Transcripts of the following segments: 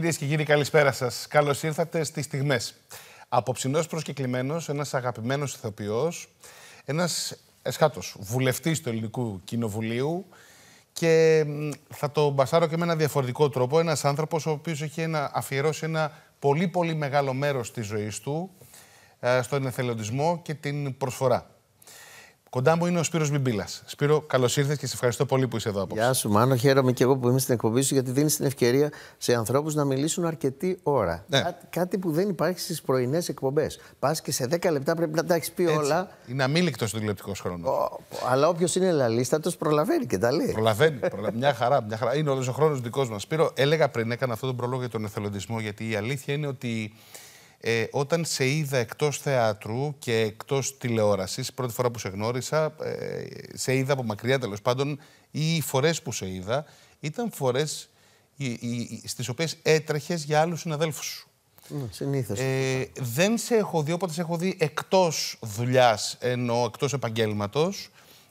Κυρίες και κύριοι, καλησπέρα σας. Καλώς ήρθατε στις στιγμές. Απόψινό προσκεκλημένος, ένας αγαπημένος ηθοποιός, ένας εσχάτο βουλευτής του Ελληνικού Κοινοβουλίου και θα το μπασάρω και με ένα διαφορετικό τρόπο. Ένας άνθρωπος ο οποίος έχει ένα, αφιερώσει ένα πολύ πολύ μεγάλο μέρος της ζωής του ε, στον εθελοντισμό και την προσφορά. Κοντά μου είναι ο Σπύρος Μπιμπίλας. Σπύρο, καλώς ήρθες και σε ευχαριστώ πολύ που είσαι εδώ απόψε. Γεια σου, Μάνο. Χαίρομαι και εγώ που είμαι στην εκπομπή σου, γιατί δίνεις την ευκαιρία σε ανθρώπους να μιλήσουν αρκετή ώρα. Ναι. κάτι που δεν υπάρχει στις πρωινές εκπομπές. Πας και σε 10 λεπτά πρέπει να τα έχεις πει Έτσι. όλα. Είναι αμήλικτος ο τηλεοπτικός χρόνος. Αλλά όποιος είναι λαλίστατος προλαβαίνει και τα λέει. Προλαβαίνει. προλα... μια, χαρά, μια χαρά. Είναι όλος ο χρόνος δικός μας. Σπύρο, έλεγα πριν, έκανα αυτό τον προλόγο για τον εθελοντισμό, γιατί η αλήθεια είναι ότι ε, όταν σε είδα εκτός θεάτρου και εκτός τηλεόρασης, πρώτη φορά που σε γνώρισα, ε, σε είδα από μακριά τέλος πάντων, ή οι φορές που σε είδα, ήταν φορές οι, οι, στις οποίες έτρεχες για άλλους συναδέλφους σου. Ναι, συνήθως ε, δεν σε έχω δει, όποτε σε έχω δει εκτός δουλειάς, ενώ εκτός επαγγέλματος,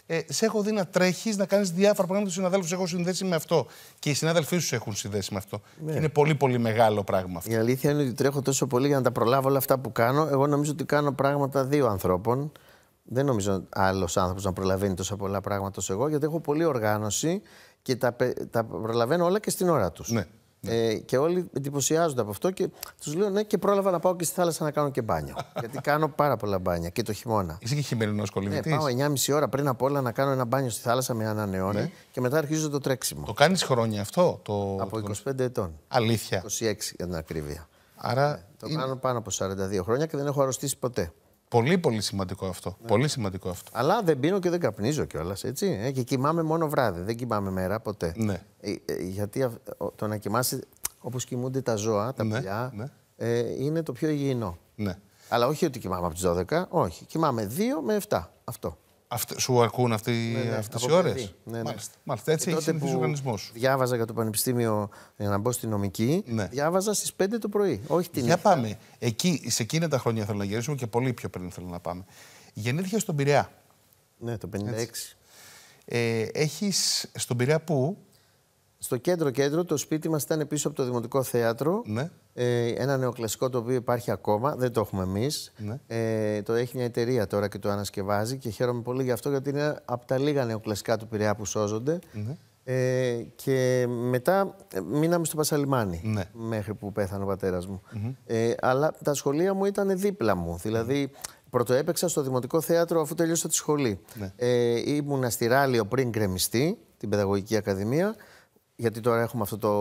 ε, σε έχω δει να τρέχεις, να κάνεις διάφορα πράγματα. Τους συναδέλφους έχω συνδέσει με αυτό. Και οι συνάδελφοί σου έχουν συνδέσει με αυτό. Ναι. είναι πολύ, πολύ μεγάλο πράγμα αυτό. Η αλήθεια είναι ότι τρέχω τόσο πολύ για να τα προλάβω όλα αυτά που κάνω. Εγώ νομίζω ότι κάνω πράγματα δύο ανθρώπων. Δεν νομίζω άλλος άνθρωπος να προλαβαίνει τόσο πολλά πράγματα όσο εγώ, γιατί έχω πολύ οργάνωση και τα, τα προλαβαίνω όλα και στην ώρα τους. Ναι. Ε, και όλοι εντυπωσιάζονται από αυτό και τους λέω ναι, και πρόλαβα να πάω και στη θάλασσα να κάνω και μπάνιο. γιατί κάνω πάρα πολλά μπάνια και το χειμώνα. Είσαι και χειμερινός κολυμπητής. Ναι, ε, πάω 9,5 ώρα πριν από όλα να κάνω ένα μπάνιο στη θάλασσα με έναν ναι. και μετά αρχίζω το τρέξιμο. Το κάνεις χρόνια αυτό. Το... Από 25 ετών. Αλήθεια. 26 για την ακρίβεια. Άρα. Ε, το είναι... κάνω πάνω από 42 χρόνια και δεν έχω αρρωστήσει ποτέ. Πολύ πολύ σημαντικό αυτό. Ναι. Πολύ σημαντικό αυτό. Αλλά δεν πίνω και δεν καπνίζω κιόλας. Έτσι. Ε, και κοιμάμαι μόνο βράδυ. Δεν κοιμάμαι μέρα ποτέ. Ναι. Ε, ε, γιατί το να κοιμάσαι όπως κοιμούνται τα ζώα, τα ναι, ναι. Ε, είναι το πιο υγιεινό. Ναι. Αλλά όχι ότι κοιμάμαι από τις 12. Όχι. Κοιμάμαι 2 με 7. Αυτό. Αυτ, σου αρκούν αυτέ ναι, ναι, οι ώρε. Ναι, ναι. Μάλιστα. Έτσι ε, έχεις συνηθίσει ο οργανισμός σου. Διάβαζα για το Πανεπιστήμιο για να μπω στη νομική. Ναι. Διάβαζα στις 5 το πρωί. Όχι την Για πάμε. Εκεί, σε εκείνα τα χρόνια θέλω να γυρίσουμε και πολύ πιο πριν θέλω να πάμε. Γεννήθηκες στον Πειραιά. Ναι, το 56. Ε, έχεις στον Πειραιά που στο κέντρο-κέντρο το σπίτι μας ήταν πίσω από το Δημοτικό Θέατρο. Ναι. Ε, ένα νεοκλασικό το οποίο υπάρχει ακόμα, δεν το έχουμε εμείς. Ναι. Ε, το έχει μια εταιρεία τώρα και το ανασκευάζει και χαίρομαι πολύ γι' αυτό γιατί είναι από τα λίγα νεοκλασικά του Πειραιά που σώζονται. Ναι. Ε, και μετά μείναμε στο Πασαλιμάνι μέχρι που πέθανε ο πατέρας μου. αλλά τα σχολεία μου ήταν δίπλα μου. Δηλαδή, πρωτοέπαιξα στο Δημοτικό Θέατρο αφού τελείωσα τη σχολή. Ναι. Ε, ήμουνα στη Ράλιο πριν γκρεμιστεί, την Παιδαγωγική Ακαδημία γιατί τώρα έχουμε αυτό, το,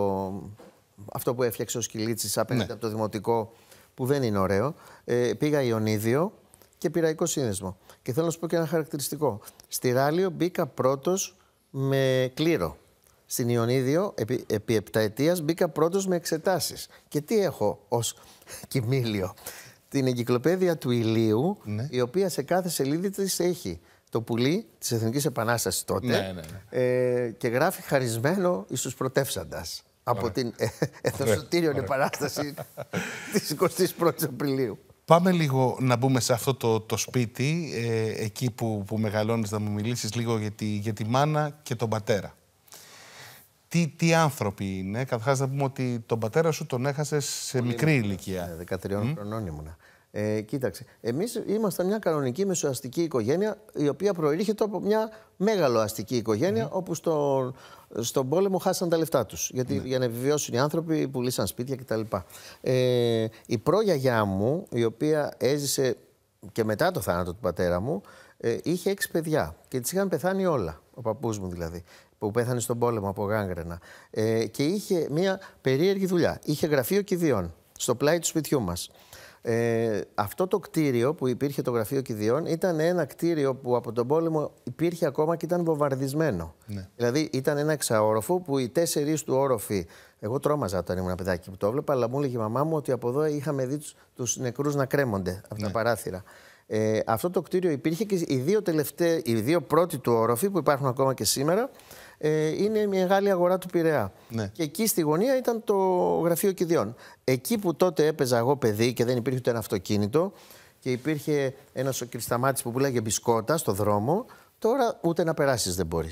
αυτό που έφτιαξε ο Σκυλίτσης απέναντι ναι. από το Δημοτικό, που δεν είναι ωραίο. Ε, πήγα Ιωνίδιο και πειραϊκό σύνδεσμο. Και θέλω να σου πω και ένα χαρακτηριστικό. Στη Ράλιο μπήκα πρώτος με κλήρο. Στην Ιωνίδιο, επί, επί μπήκα πρώτος με εξετάσεις. Και τι έχω ως κοιμήλιο. Την εγκυκλοπαίδεια του ηλίου, ναι. η οποία σε κάθε σελίδα της έχει το πουλί της Εθνικής Επανάστασης τότε. Ναι, ναι, ναι. Ε, και γράφει χαρισμένο τους πρωτεύσαντας από την ε, ε Επανάσταση της 21 ης Απριλίου. Πάμε λίγο να μπούμε σε αυτό το, το σπίτι, ε, εκεί που, που μεγαλώνεις, να μου μιλήσεις λίγο για τη, για τη μάνα και τον πατέρα. Τι, τι άνθρωποι είναι, καταρχάς να πούμε ότι τον πατέρα σου τον έχασες σε μικρή ηλικία. 13 mm? χρονών ήμουνα. Ε, κοίταξε, εμείς ήμασταν μια κανονική μεσοαστική οικογένεια η οποία προήρχεται από μια μεγάλο αστική οικογένεια, mm. όπου στο, στον πόλεμο χάσαν τα λεφτά τους γιατί mm. για να επιβιώσουν οι άνθρωποι πουλήσαν σπίτια κτλ. Ε, η πρόγιαγιά μου η οποία έζησε και μετά το θάνατο του πατέρα μου ε, είχε έξι παιδιά και τις είχαν πεθάνει όλα, ο παππούς μου δηλαδή που πέθανε στον πόλεμο από γάγκρενα ε, και είχε μια περίεργη δουλειά είχε γραφείο κηδείων στο πλάι του σπιτιού μας ε, αυτό το κτίριο που υπήρχε το γραφείο Κηδιών ήταν ένα κτίριο που από τον πόλεμο υπήρχε ακόμα και ήταν βομβαρδισμένο. Ναι. Δηλαδή ήταν ένα εξαόροφο που οι τέσσερις του όροφοι. Εγώ τρόμαζα όταν ήμουν παιδάκι που το έβλεπα, αλλά μου έλεγε η μαμά μου ότι από εδώ είχαμε δει τους νεκρούς να κρέμονται από τα ναι. παράθυρα. Ε, αυτό το κτίριο υπήρχε και οι δύο, οι δύο πρώτοι του όροφοι που υπάρχουν ακόμα και σήμερα ε, είναι η μεγάλη αγορά του Πειραιά. Ναι. Και εκεί στη γωνία ήταν το γραφείο κηδιών. Εκεί που τότε έπαιζα εγώ παιδί και δεν υπήρχε ούτε ένα αυτοκίνητο και υπήρχε ένας ο κρυσταμάτη που πουλάγε μπισκότα στο δρόμο, τώρα ούτε να περάσεις δεν μπορείς.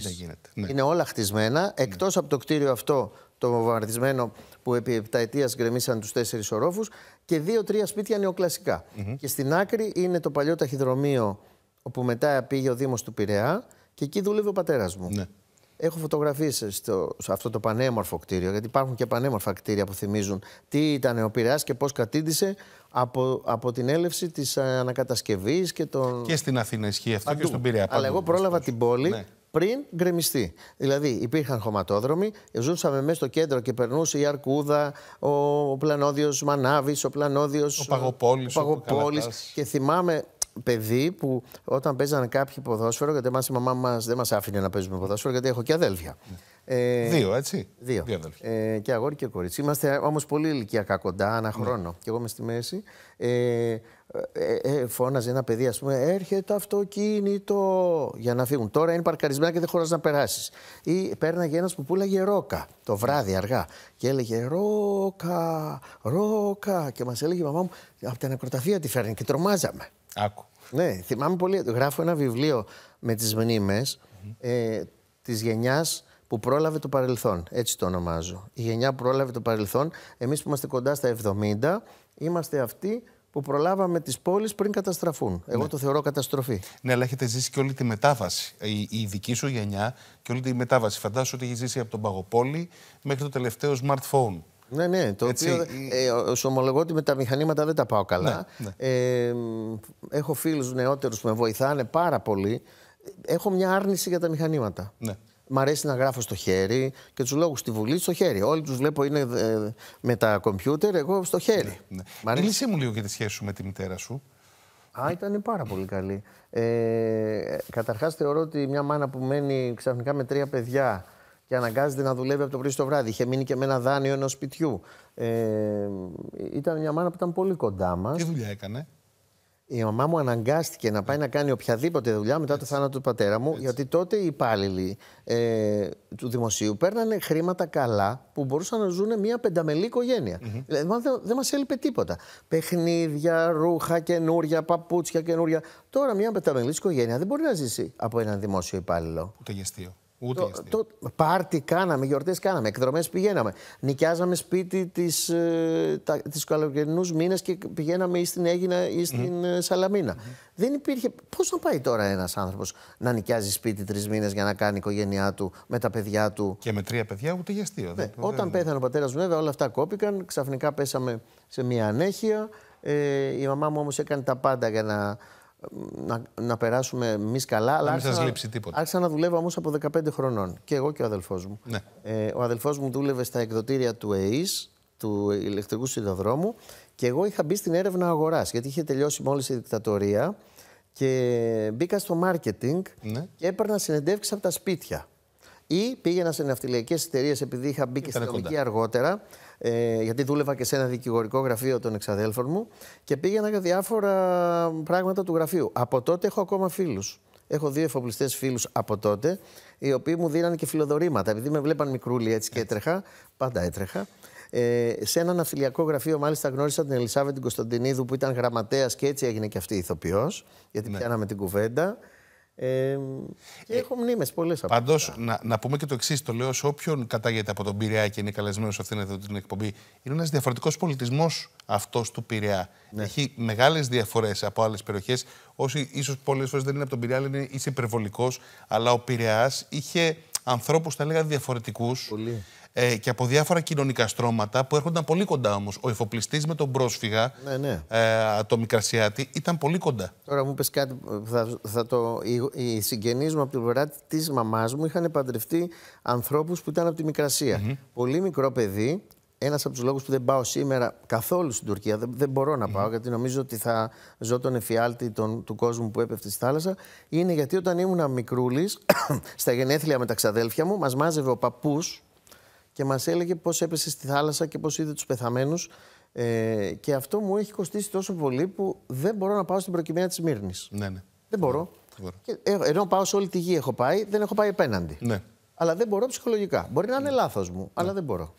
Ναι. Είναι όλα χτισμένα. Ναι. Εκτός από το κτίριο αυτό το βομβαρδισμένο που επί επταετίας γκρεμίσαν τους τέσσερις ορόφους και δύο-τρία σπίτια νεοκλασικά. Mm -hmm. Και στην άκρη είναι το παλιό ταχυδρομείο όπου μετά πήγε ο Δήμος του Πειραιά και εκεί δούλευε ο πατέρας μου. Ναι έχω φωτογραφίσει στο, σε αυτό το πανέμορφο κτίριο, γιατί υπάρχουν και πανέμορφα κτίρια που θυμίζουν τι ήταν ο Πειραιάς και πώς κατήντησε από, από την έλευση της ανακατασκευής και τον... Και στην Αθήνα ισχύει αυτό και στον Πειραιά. Αλλά εγώ πρόλαβα την πόλη ναι. πριν γκρεμιστεί. Δηλαδή υπήρχαν χωματόδρομοι, ζούσαμε μέσα στο κέντρο και περνούσε η Αρκούδα, ο, ο Πλανόδιος Μανάβης, ο Πλανόδιος... Ο Παγοπόλης. και θυμάμαι παιδί που όταν παίζανε κάποιοι ποδόσφαιρο, γιατί εμάς η μαμά μας δεν μας άφηνε να παίζουμε ποδόσφαιρο, γιατί έχω και αδέλφια. Ε, δύο, έτσι. Δύο. ε, και αγόρι και κορίτσι. Είμαστε όμως πολύ ηλικιακά κοντά, ένα ναι. χρόνο. Και εγώ είμαι στη μέση. Ε, ε, ε, φώναζε ένα παιδί, ας πούμε, έρχεται αυτοκίνητο για να φύγουν. Τώρα είναι παρκαρισμένα και δεν χωράς να περάσεις. Ή πέρναγε ένας που πούλαγε ρόκα το ναι. βράδυ αργά. Και έλεγε ρόκα, ρόκα. Και μας έλεγε η μαμά μου από τα νεκροταφεία τη φέρνει και τρομάζαμε. Άκου. Ναι, θυμάμαι πολύ. Γράφω ένα βιβλίο με τις μνήμες ε, της γενιάς που πρόλαβε το παρελθόν. Έτσι το ονομάζω. Η γενιά που πρόλαβε το παρελθόν. Εμείς που είμαστε κοντά στα 70, είμαστε αυτοί που προλάβαμε τις πόλεις πριν καταστραφούν. Εγώ ναι. το θεωρώ καταστροφή. Ναι, αλλά έχετε ζήσει και όλη τη μετάβαση. Η, η δική σου γενιά και όλη τη μετάβαση. Φαντάσου ότι έχεις ζήσει από τον Παγοπόλη μέχρι το τελευταίο smartphone. Ναι, ναι. Το οποίο, σου ε, ομολογώ ότι με τα μηχανήματα δεν τα πάω καλά. Ναι, ναι. Ε, έχω φίλους νεότερους που με βοηθάνε πάρα πολύ. Έχω μια άρνηση για τα μηχανήματα. Ναι. Μ' αρέσει να γράφω στο χέρι και τους λόγους στη Βουλή στο χέρι. Όλοι τους βλέπω είναι ε, με τα κομπιούτερ, εγώ στο χέρι. Ναι, ναι. μου λίγο για τη σχέση σου με τη μητέρα σου. Α, ήταν πάρα πολύ καλή. Ε, καταρχάς θεωρώ ότι μια μάνα που μένει ξαφνικά με τρία παιδιά και αναγκάζεται να δουλεύει από το πρωί στο βράδυ. Είχε μείνει και με ένα δάνειο ενός σπιτιού. Ε, ήταν μια μάνα που ήταν πολύ κοντά μας. Τι δουλειά έκανε. Η μαμά μου αναγκάστηκε να πάει να κάνει οποιαδήποτε δουλειά μετά το θάνατο του πατέρα μου, γιατί τότε οι υπάλληλοι ε, του δημοσίου παίρνανε χρήματα καλά που μπορούσαν να ζουν μια πενταμελή οικογένεια. Mm Δηλαδή δεν μας έλειπε τίποτα. Παιχνίδια, ρούχα καινούρια, παπούτσια καινούρια. Τώρα μια πενταμελής οικογένεια δεν μπορεί να ζήσει από έναν δημόσιο υπάλληλο. Ούτε γεστείο. Ούτε το, το, πάρτι κάναμε, γιορτές κάναμε, εκδρομές πηγαίναμε. Νοικιάζαμε σπίτι τις, ε, μήνες και πηγαίναμε ή στην Έγινα ή στην mm. Σαλαμίνα. Mm. Δεν υπήρχε... Πώς να πάει τώρα ένας άνθρωπος να νοικιάζει σπίτι τρεις μήνες για να κάνει οικογένειά του με τα παιδιά του. Και με τρία παιδιά ούτε για αστείο. Ναι. Όταν πέθανε ο πατέρας μου βέβαια όλα αυτά κόπηκαν, ξαφνικά πέσαμε σε μια ανέχεια. Ε, η μαμά μου όμως έκανε τα πάντα για να να, να περάσουμε εμείς καλά. Αλλά άρχισα, λείψει τίποτα. άρχισα να δουλεύω όμως από 15 χρονών. Και εγώ και ο αδελφός μου. Ναι. Ε, ο αδελφός μου δούλευε στα εκδοτήρια του ΕΙΣ, του ηλεκτρικού σιδηροδρόμου, και εγώ είχα μπει στην έρευνα αγοράς, γιατί είχε τελειώσει μόλις η δικτατορία. Και μπήκα στο marketing ναι. και έπαιρνα συνεντεύξεις από τα σπίτια. Ή πήγαινα σε ναυτιλιακές εταιρείες, επειδή είχα μπει και στην αργότερα ε, γιατί δούλευα και σε ένα δικηγορικό γραφείο των εξαδέλφων μου και πήγαινα για διάφορα πράγματα του γραφείου. Από τότε έχω ακόμα φίλους. Έχω δύο εφοπλιστές φίλους από τότε, οι οποίοι μου δίνανε και φιλοδορήματα. Επειδή με βλέπαν μικρούλι έτσι και έτρεχα, πάντα έτρεχα. Ε, σε ένα ναυτιλιακό γραφείο, μάλιστα, γνώρισα την Ελισάβετ Κωνσταντινίδου που ήταν γραμματέας και έτσι έγινε και αυτή ηθοποιός, γιατί ναι. πιάναμε την κουβέντα. Ε, και έχω μνήμες πολλές από Πάντως, να, να πούμε και το εξής: Το λέω σε όποιον κατάγεται από τον Πειραιά και είναι καλεσμένος σε αυτήν εδώ την εκπομπή. Είναι ένας διαφορετικός πολιτισμός αυτός του Πειραιά. Ναι. Έχει μεγάλες διαφορές από άλλες περιοχές. Όσοι ίσως πολλές φορές δεν είναι από τον Πειραιά, λένε είσαι υπερβολικός. Αλλά ο Πειραιάς είχε ανθρώπους, θα έλεγα, διαφορετικούς. Ε, και από διάφορα κοινωνικά στρώματα που έρχονταν πολύ κοντά όμως. Ο εφοπλιστής με τον πρόσφυγα, ναι, ναι, Ε, το Μικρασιάτη, ήταν πολύ κοντά. Τώρα μου πει κάτι. Θα, το, οι, οι συγγενείς μου από την πλευρά της μαμάς μου είχαν παντρευτεί ανθρώπους που ήταν από τη Μικρασία. Mm -hmm. Πολύ μικρό παιδί. Ένας από τους λόγους που δεν πάω σήμερα καθόλου στην Τουρκία, δεν, μπορώ να πάω, γιατί νομίζω ότι θα ζω τον εφιάλτη τον, του κόσμου που έπεφτε στη θάλασσα, είναι γιατί όταν ήμουν μικρούλης, στα γενέθλια με τα ξαδέλφια μου, μας μάζευε ο παππούς, και μας έλεγε πώς έπεσε στη θάλασσα και πώς είδε τους πεθαμένους. Ε, και αυτό μου έχει κοστίσει τόσο πολύ που δεν μπορώ να πάω στην προκειμένα της Μύρνη. Ναι, ναι. Δεν μπορώ. Ναι, και, ε, ενώ πάω σε όλη τη γη έχω πάει, δεν έχω πάει απέναντι. Ναι. Αλλά δεν μπορώ ψυχολογικά. Μπορεί να είναι ναι. λάθος μου, αλλά δεν μπορώ.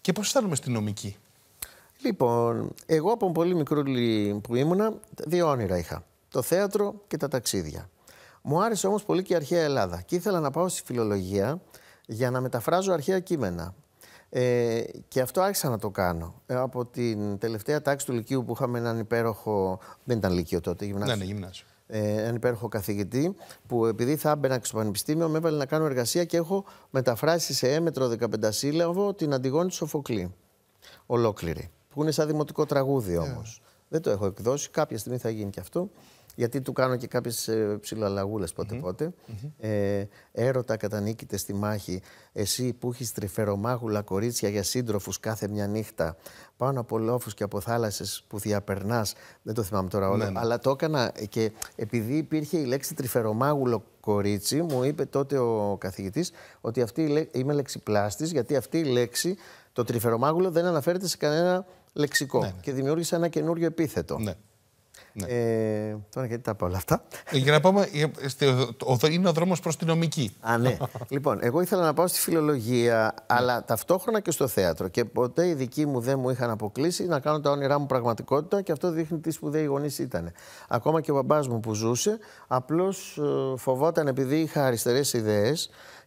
Και πώς αισθάνομαι στην νομική. Λοιπόν, εγώ από πολύ μικρούλη που ήμουνα, δύο όνειρα είχα. Το θέατρο και τα ταξίδια. Μου άρεσε όμως πολύ και η αρχαία Ελλάδα και ήθελα να πάω στη φιλολογία για να μεταφράζω αρχαία κείμενα. Ε, και αυτό άρχισα να το κάνω. Ε, από την τελευταία τάξη του Λυκείου που είχαμε έναν υπέροχο. Δεν ήταν Λυκείο τότε, γυμνάσιο. Ναι, ναι, γυμνάσιο. Ε, έναν υπέροχο καθηγητή που επειδή θα έμπαινα στο πανεπιστήμιο με έβαλε να κάνω εργασία και έχω μεταφράσει σε έμετρο 15 σύλλαβο την Αντιγόνη του Σοφοκλή. Ολόκληρη. Που είναι σαν δημοτικό τραγούδι όμως. Ε. Δεν το έχω εκδώσει. Κάποια στιγμή θα γίνει και αυτό γιατί του κάνω και κάποιες ψιλοαλλαγούλε πότε-πότε. Mm-hmm. Ε, έρωτα κατανίκητε στη μάχη. Εσύ που έχεις τρυφερομάγουλα κορίτσια για σύντροφους κάθε μια νύχτα. Πάνω από λόφους και από θάλασσες που διαπερνάς. Δεν το θυμάμαι τώρα όλα. Ναι, ναι. Αλλά το έκανα και επειδή υπήρχε η λέξη τρυφερομάγουλο κορίτσι, μου είπε τότε ο καθηγητής ότι αυτή είμαι λεξιπλάστης, γιατί αυτή η λέξη, το τρυφερομάγουλο, δεν αναφέρεται σε κανένα λεξικό. Ναι, και δημιούργησε ένα καινούριο επίθετο. Ναι. Ε, τώρα γιατί τα πω όλα αυτά. Ε, για να πάμε, ε, είναι ο δρόμος προς τη νομική. Α, ναι. λοιπόν, εγώ ήθελα να πάω στη φιλολογία, αλλά ταυτόχρονα και στο θέατρο. Και ποτέ οι δικοί μου δεν μου είχαν αποκλείσει να κάνω τα όνειρά μου πραγματικότητα και αυτό δείχνει τις σπουδαίοι γονείς ήταν. Ακόμα και ο μπαμπάς μου που ζούσε, απλώς ε, φοβόταν επειδή είχα αριστερές ιδέες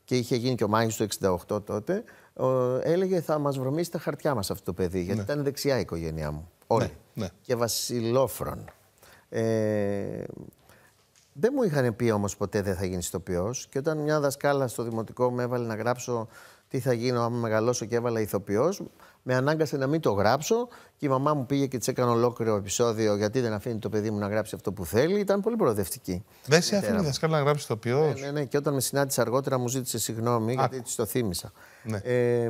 και είχε γίνει και ο Μάγιος του 68 τότε, έλεγε θα μας βρωμίσει τα χαρτιά μας αυτό το παιδί, γιατί ναι. ήταν δεξιά η οικογένειά μου. Όλοι. Ναι, ναι. Και βασιλόφρον. Ε, δεν μου είχαν πει όμως ποτέ δεν θα γίνεις ηθοποιός. Και όταν μια δασκάλα στο δημοτικό με έβαλε να γράψω τι θα γίνω άμα μεγαλώσω και έβαλα ηθοποιός, με ανάγκασε να μην το γράψω. Και η μαμά μου πήγε και της έκανε ολόκληρο επεισόδιο γιατί δεν αφήνει το παιδί μου να γράψει αυτό που θέλει. Ήταν πολύ προοδευτική. Δεν σε αφήνει η δασκάλα να γράψει ηθοποιός. Ναι, ναι, ναι. Και όταν με συνάντησε αργότερα μου ζήτησε συγγνώμη γιατί της το θύμισα. Ε,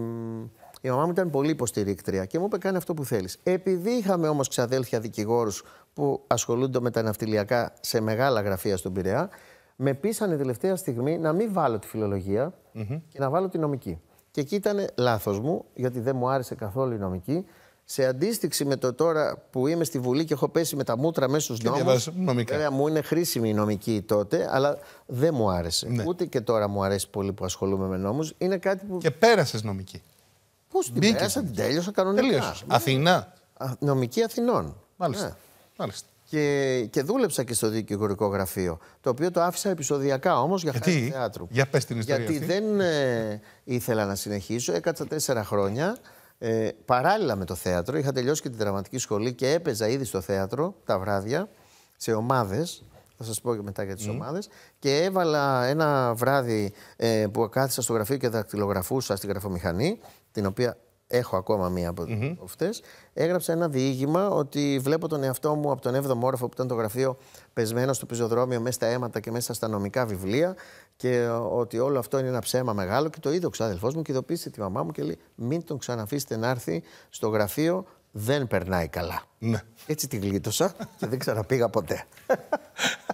η μαμά μου ήταν πολύ υποστηρίκτρια και μου είπε: Κάνει αυτό που θέλεις. Επειδή είχαμε όμως ξαδέλφια δικηγόρους που ασχολούνται με τα ναυτιλιακά σε μεγάλα γραφεία στον Πειραιά, με πείσανε τελευταία στιγμή να μην βάλω τη φιλολογία και να βάλω τη νομική. Και εκεί ήταν λάθος μου, γιατί δεν μου άρεσε καθόλου η νομική. Σε αντίστοιξη με το τώρα που είμαι στη Βουλή και έχω πέσει με τα μούτρα μέσα στους νόμου. Βέβαια, μου είναι χρήσιμη η νομική τότε, αλλά δεν μου άρεσε. Ναι. Ούτε και τώρα μου αρέσει πολύ που ασχολούμαι με νόμους. Είναι κάτι που. Και πέρασες νομική. Πώς την την τέλειωσα κανονικά. Αθηνά. νομική Αθηνών. Μάλιστα. Ναι. Και, δούλεψα και στο δικηγορικό γραφείο. Το οποίο το άφησα επεισοδιακά όμως για χάρη του θεάτρου. Για πες την ιστορία. Γιατί δεν ε, ήθελα να συνεχίσω. Έκατσα τέσσερα χρόνια. Ε, παράλληλα με το θέατρο, είχα τελειώσει και τη δραματική σχολή και έπαιζα ήδη στο θέατρο τα βράδια σε ομάδες Θα σας πω και μετά για τις mm. ομάδες. Και έβαλα ένα βράδυ ε, που κάθισα στο γραφείο και δακτυλογραφούσα στην γραφομηχανή, την οποία έχω ακόμα μία από αυτέ, έγραψα ένα διήγημα ότι βλέπω τον εαυτό μου από τον 7ο όροφο που ήταν το γραφείο πεσμένο στο πεζοδρόμιο μέσα στα αίματα και μέσα στα νομικά βιβλία και ότι όλο αυτό είναι ένα ψέμα μεγάλο. Και το είδε ο ξάδελφός μου και ειδοποίησε τη μαμά μου και λέει: Μην τον ξαναφήσετε να έρθει στο γραφείο, δεν περνάει καλά. Ναι. Έτσι τη γλίτωσα και δεν ξαναπήγα ποτέ.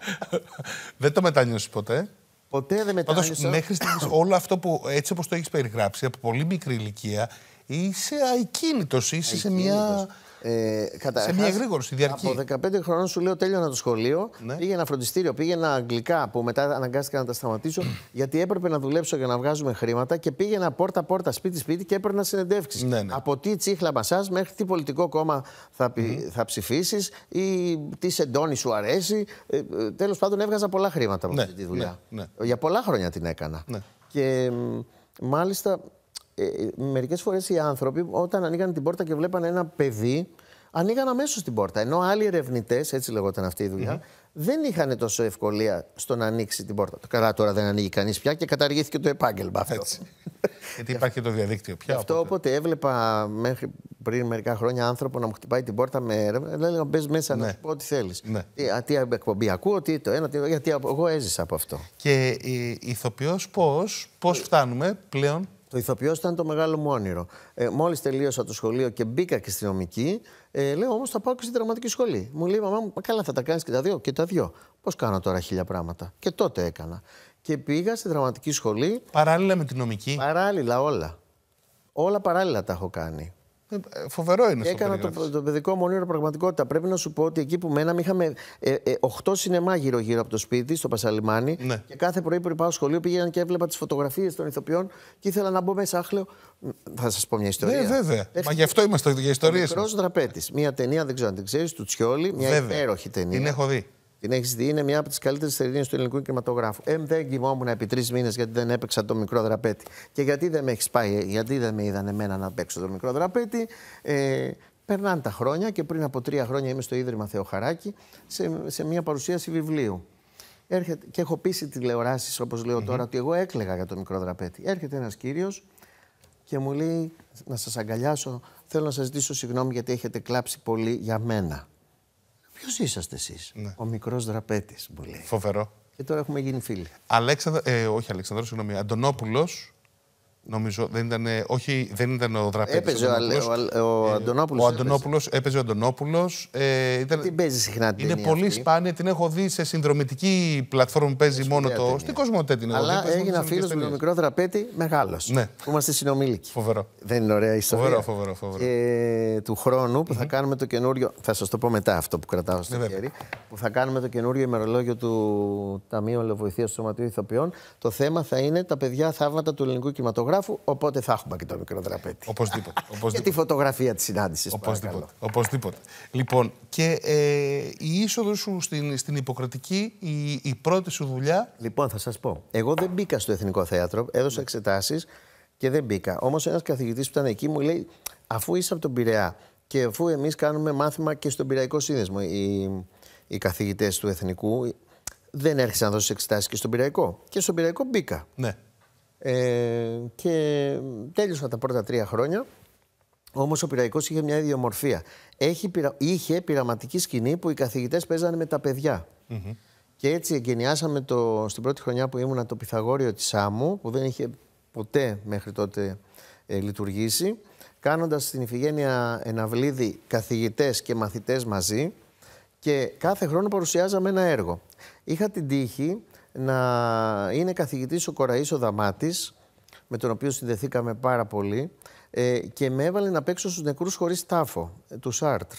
δεν το μετανιώσεις ποτέ. Ποτέ δεν μετανιώσει. μέχρι όλο αυτό που έτσι όπως το έχεις περιγράψει από πολύ μικρή ηλικία Είσαι ακίνητος είσαι σε μια... Ε, κατα... Σε μια εγρήγορση διαρκή. Από 15 χρόνια σου λέω τέλειωνα το σχολείο, ναι. πήγαινα φροντιστήριο, πήγαινα αγγλικά που μετά αναγκάστηκα να τα σταματήσω γιατί έπρεπε να δουλέψω για να βγάζουμε χρήματα και πήγαινα πόρτα-πόρτα, σπίτι-σπίτι και έπρεπε συνεντεύξεις. Ναι, ναι. Από τι τσίχλα μασά μέχρι τι πολιτικό κόμμα θα, mm. θα ψηφίσεις ή τι σεντόνι σου αρέσει. Ε, ε Τέλος πάντων έβγαζα πολλά χρήματα από ναι, αυτή τη δουλειά. Ναι, ναι. Για πολλά χρόνια την έκανα. Και μάλιστα ε, ε, μερικές φορές οι άνθρωποι, όταν ανοίγαν την πόρτα και βλέπαν ένα παιδί, ανοίγαν αμέσως την πόρτα. Ενώ άλλοι ερευνητές, έτσι λεγόταν αυτή η δουλεια δεν είχαν τόσο ευκολία στο να ανοίξει την πόρτα. Καλά, τώρα δεν ανοίγει κανείς πια και καταργήθηκε το επάγγελμα αυτό. Έτσι. Γιατί υπάρχει και το διαδίκτυο πια. Αυτό οπότε. όποτε έβλεπα μέχρι πριν μερικά χρόνια άνθρωπο να μου χτυπάει την πόρτα με έρευνα, να μπες μέσα ναι. να σου πω ό,τι θέλεις. Ναι. Τι, εκπομπή ακούω, τι το ένα, τι, γιατί εγώ έζησα από αυτό. Και η ε, ηθοποιός πώς, πώς φτάνουμε πλέον το ηθοποιός ήταν το μεγάλο μου όνειρο. Ε, Μόλις τελείωσα το σχολείο και μπήκα και στη νομική, ε, λέω όμως θα πάω και στη δραματική σχολή. Μου λέει μαμά μου, καλά θα τα κάνεις και τα δύο. Και τα δύο. Πώς κάνω τώρα χίλια πράγματα. Και τότε έκανα. Και πήγα στη δραματική σχολή. Παράλληλα με τη νομική. Παράλληλα όλα. Όλα παράλληλα τα έχω κάνει. Ε, φοβερό είναι αυτό. Έκανα το, το παιδικό μου όνειρο πραγματικότητα. Πρέπει να σου πω ότι εκεί που μέναμε είχαμε ε, ε, 8 σινεμά γύρω-γύρω από το σπίτι, στο Πασαλιμάνι. Ναι. Και κάθε πρωί που πάω σχολείο πήγαιναν και έβλεπα τις φωτογραφίες των ηθοποιών και ήθελα να μπω μέσα. Άχλεο. Θα σας πω μια ιστορία. Ναι, βέβαια. Έχει... Μα γι' αυτό είμαστε για ιστορίες. Μικρός δραπέτης. Μια ταινία, δεν ξέρω αν την ξέρεις, του Τσιόλη. Μια βέβαια. υπέροχη ταινία. Την έχω δει. Την έχεις δει, είναι μια από τις καλύτερες ταινίε του ελληνικού κινηματογράφου. Ε, δεν κοιμόμουν επί τρεις μήνες γιατί δεν έπαιξα το μικρό δραπέτη. Και γιατί δεν με έχεις πάει, ε, γιατί δεν με είδαν εμένα να παίξω το μικρό δραπέτη. Ε, περνάνε τα χρόνια και πριν από τρία χρόνια είμαι στο Ίδρυμα Θεοχαράκη σε, σε μια παρουσίαση βιβλίου. Έρχεται, και έχω πείσει τηλεοράσεις, όπως λέω mm -hmm. τώρα, ότι εγώ έκλεγα για το μικρό δραπέτη. Έρχεται ένας κύριος και μου λέει να σας αγκαλιάσω. Θέλω να σας ζητήσω συγγνώμη γιατί έχετε κλάψει πολύ για μένα. Ποιος είσαστε εσείς, ναι. Ο μικρός δραπέτης, μου λέει. Φοβερό. Και τώρα έχουμε γίνει φίλοι. Αλέξανδρο, ε, όχι Αλέξανδρος, συγγνώμη. Αντωνόπουλος Νομίζω δεν ήταν, ε, όχι, δεν ήταν ο Δραπέτη. Έπαιζε ο, ο, ο, ε, ο Αντωνόπουλος. Ο Αντωνόπουλος έπαιζε ο Αντωνόπουλος. Ε, ήταν... Την παίζει συχνά την Είναι πολύ αυτή. σπάνια. Την έχω δει σε συνδρομητική πλατφόρμα που παίζει μόνο το. Στην Κοσμοτέ την έχω δει. έγινα φίλος με τον μικρό Δραπέτη μεγάλος. Ναι. Που είμαστε συνομήλικοι. Φοβερό. Δεν είναι ωραία ιστορία. Φοβερό, φοβερό. φοβερό. Ε, του χρόνου που θα κάνουμε το καινούριο. Θα σας το πω μετά αυτό που κρατάω στο ναι, χέρι. Που θα κάνουμε το καινούριο ημερολόγιο του Ταμείου Αλληλοβοηθείας του Σωματείου Ιθοποιών. Το θέμα θα είναι τα παιδιά θαύματα του ελληνικού κινηματογράφου δημοσιογράφου, οπότε θα έχουμε και το μικρό τραπέτι. Οπωσδήποτε. και τη φωτογραφία της συνάντησης. Οπωσδήποτε. Οπωσδήποτε. Λοιπόν, και ε, η είσοδο σου στην, στην Υποκρατική, η, η πρώτη σου δουλειά. Λοιπόν, θα σας πω. Εγώ δεν μπήκα στο Εθνικό Θέατρο, έδωσα ναι. εξετάσεις και δεν μπήκα. Όμως ένας καθηγητής που ήταν εκεί μου λέει, αφού είσαι από τον Πειραιά και αφού εμείς κάνουμε μάθημα και στον Πειραϊκό Σύνδεσμο, οι, οι καθηγητές του Εθνικού, δεν έρχεσαι να δώσεις εξετάσεις και στον Πειραϊκό. Και στον Πειραϊκό μπήκα. Ναι. Ε, και τέλειωσα τα πρώτα τρία χρόνια. Όμως ο πειραϊκό είχε μια ιδιομορφία. Έχει, είχε πειραματική σκηνή που οι καθηγητές παίζανε με τα παιδια Και έτσι εγκαινιάσαμε το, στην πρώτη χρονιά που ήμουνα το Πυθαγόριο της Σάμου, που δεν είχε ποτέ μέχρι τότε ε, λειτουργήσει, κάνοντας στην Ιφηγένεια Εναυλίδη καθηγητές και μαθητές μαζί. Και κάθε χρόνο παρουσιάζαμε ένα έργο. Είχα την τύχη να είναι καθηγητής ο Κοραής ο Δαμάτης, με τον οποίο συνδεθήκαμε πάρα πολύ, ε, και με έβαλε να παίξω στους νεκρούς χωρίς τάφο, ε, του Σάρτρ,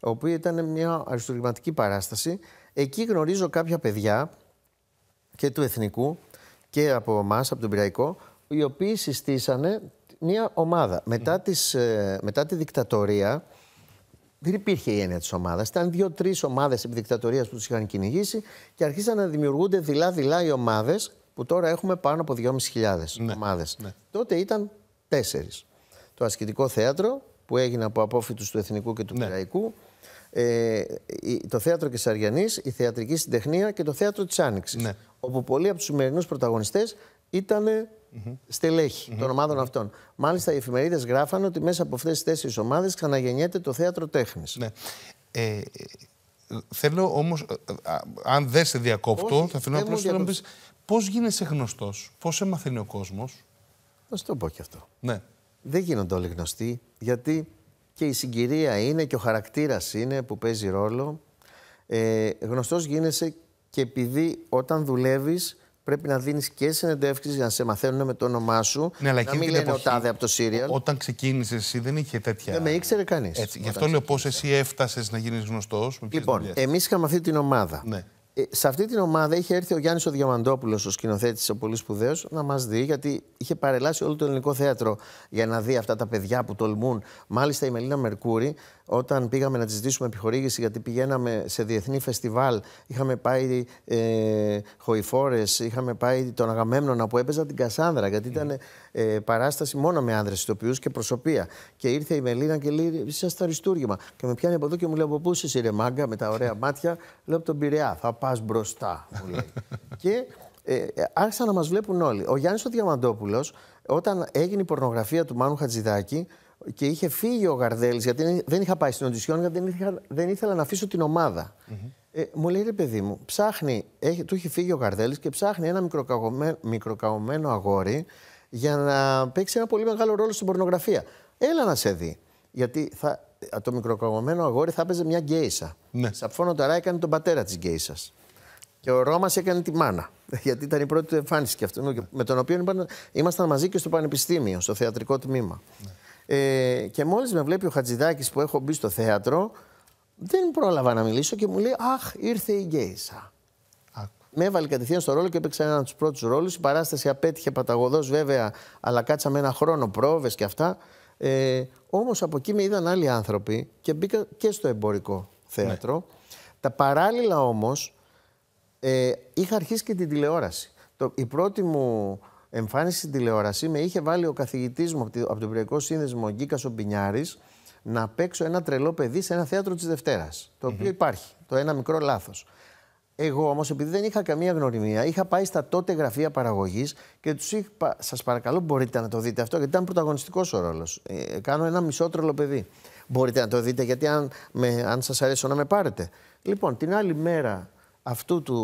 ο οποίο ήταν μια αριστοκληματική παράσταση. Εκεί γνωρίζω κάποια παιδιά και του Εθνικού και από εμάς, από τον Πυραϊκό, οι οποίοι συστήσανε μια ομάδα. Μετά, τις, ε, μετά τη δικτατορία, δεν υπήρχε η έννοια της ομάδας. Ήταν δύο-τρει ομάδες επιδικτατορία που τους είχαν κυνηγήσει και αρχίσαν να δημιουργούνται δειλά-δειλά οι ομάδες που τώρα έχουμε πάνω από 2.500 ναι, ομάδες. Ναι. Τότε ήταν τέσσερις. Το ασκητικό θέατρο που έγινε από απόφοιτους του Εθνικού και του ναι. ε, το θέατρο Κεσαριανής, η θεατρική συντεχνία και το θέατρο της Άνοιξης. Ναι. Όπου πολλοί από τους σημερινούς πρωταγωνιστές ήταν στελεχη των ομάδων αυτών. Μάλιστα, οι εφημερίδες γράφανε ότι μέσα από αυτές τις τέσσερις ομάδες ξαναγεννιέται το θέατρο τέχνης. Ναι. Ε, ε θέλω όμως, ε, ε, αν δεν σε διακόπτω, θα θέλω απλώ να πεις πώς γίνεσαι γνωστός, πώς σε ο κόσμος. το πω και αυτό. Ναι. Δεν γίνονται όλοι γνωστοί, γιατί και η συγκυρία είναι και ο χαρακτήρας είναι που παίζει ρόλο. Ε, γνωστός γίνεσαι και επειδή όταν δουλεύεις, πρέπει να δίνεις και συνεντεύξεις για να σε μαθαίνουν με το όνομά σου. Ναι, να μην λένε εποχή, από το Σύριαλ. Όταν ξεκίνησες, εσύ δεν είχε τέτοια. Δεν ναι, με ήξερε κανείς. Γι' αυτό λέω πώς εσύ έφτασες να γίνεις γνωστός. Λοιπόν, εμείς είχαμε αυτή την ομάδα. Ναι. Ε, σε αυτή την ομάδα είχε έρθει ο Γιάννης ο Διαμαντόπουλος, ο σκηνοθέτης, ο πολύ σπουδαίος, να μας δει, γιατί είχε παρελάσει όλο το ελληνικό θέατρο για να δει αυτά τα παιδιά που τολμούν. Μάλιστα η Μελίνα Μερκούρη όταν πήγαμε να της ζητήσουμε επιχορήγηση, γιατί πηγαίναμε σε διεθνή φεστιβάλ, είχαμε πάει ε, χοηφόρες, είχαμε πάει τον Αγαμέμνονα που έπαιζα την Κασάνδρα, γιατί ήταν ε, παράσταση μόνο με άνδρες ηθοποιούς και προσωπία. Και ήρθε η Μελίνα και λέει: είσαι στο αριστούργημα. Και με πιάνει από εδώ και μου λέει: Από πού είσαι, ρε με τα ωραία μάτια. Λέω από τον Πειραιά, θα πας μπροστά, μου λέει. και ε, άρχισαν να μας βλέπουν όλοι. Ο Γιάννης ο Διαμαντόπουλος, όταν έγινε η πορνογραφία του Μάνου Χατζηδάκη, και είχε φύγει ο Γαρδέλης, γιατί δεν είχα πάει στην Οντισιόν, γιατί δεν ήθελα, δεν ήθελα να αφήσω την ομαδα Ε, μου λέει ρε παιδί μου, ψάχνει, έχει, του είχε φύγει ο Γαρδέλης και ψάχνει ένα μικροκαωμένο, αγόρι για να παίξει ένα πολύ μεγάλο ρόλο στην πορνογραφία. Έλα να σε δει. Γιατί θα, το μικροκαωμένο αγόρι θα έπαιζε μια γκέισα. Ναι. Σαφώνο Ταρά έκανε τον πατέρα της γκέισας. Και ο Ρώμας έκανε τη μάνα. Γιατί ήταν η πρώτη του εμφάνιση και αυτό. Με τον οποίο ήμασταν μαζί και στο πανεπιστήμιο, στο θεατρικό τμήμα. Ναι. Ε, και μόλις με βλέπει ο Χατζηδάκης που έχω μπει στο θέατρο, δεν πρόλαβα να μιλήσω και μου λέει Αχ, ήρθε η Γκέισα. Με έβαλε κατευθείαν στο ρόλο και έπαιξε έναν από τους πρώτους ρόλους. Η παράσταση απέτυχε παταγωδός βέβαια, αλλά κάτσαμε ένα χρόνο πρόβες και αυτά. Ε, Όμως από εκεί με είδαν άλλοι άνθρωποι και μπήκα και στο εμπορικό θέατρο. Ναι. Τα παράλληλα όμως ε, είχα αρχίσει και την τηλεόραση. Το, η πρώτη μου εμφάνιση στην τηλεόραση με είχε βάλει ο καθηγητής μου από τον Πυριακό Σύνδεσμο, ο Γκίκας Ομπινιάρη, να παίξω ένα τρελό παιδί σε ένα θέατρο της Δευτέρας. Το οποίο mm -hmm. υπάρχει. Το ένα μικρό λάθος. Εγώ όμως, επειδή δεν είχα καμία γνωριμία, είχα πάει στα τότε γραφεία παραγωγής και τους είπα: Σας παρακαλώ, μπορείτε να το δείτε αυτό, γιατί ήταν πρωταγωνιστικός ο ρόλος. Ε, κάνω ένα μισό τρελό παιδί. Μπορείτε να το δείτε, γιατί αν, αν σας αρέσω να με πάρετε. Λοιπόν, την άλλη μέρα αυτού του,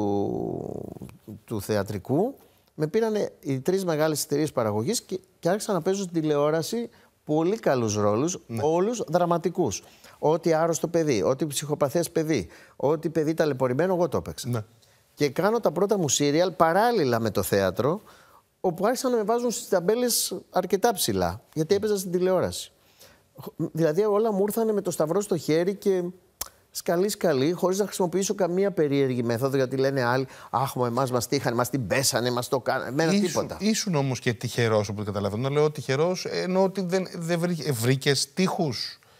του θεατρικού, με πήραν οι τρεις μεγάλες εταιρείες παραγωγής και, και άρχισαν να παίζουν στην τηλεόραση πολύ καλούς ρόλους, ναι. όλους δραματικούς. Ό,τι άρρωστο παιδί, ό,τι ψυχοπαθές παιδί, ό,τι παιδί ταλαιπωρημένο, εγώ το έπαιξα. Ναι. Και κάνω τα πρώτα μου σύριαλ παράλληλα με το θέατρο, όπου άρχισαν να με βάζουν στις ταμπέλες αρκετά ψηλά, γιατί έπαιζα στην τηλεόραση. Δηλαδή όλα μου ήρθαν με το σταυρό στο χέρι και σκαλί σκαλί, χωρίς να χρησιμοποιήσω καμία περίεργη μέθοδο. Γιατί λένε άλλοι, Αχ, εμάς μας τύχανε, μας την πέσανε, μας το κάνανε. Μένα ήσουν, τίποτα. Ήσουν όμως και τυχερός, όπως καταλαβαίνω. Λέω τυχερός, ενώ ότι δεν, δεν βρήκες τείχους.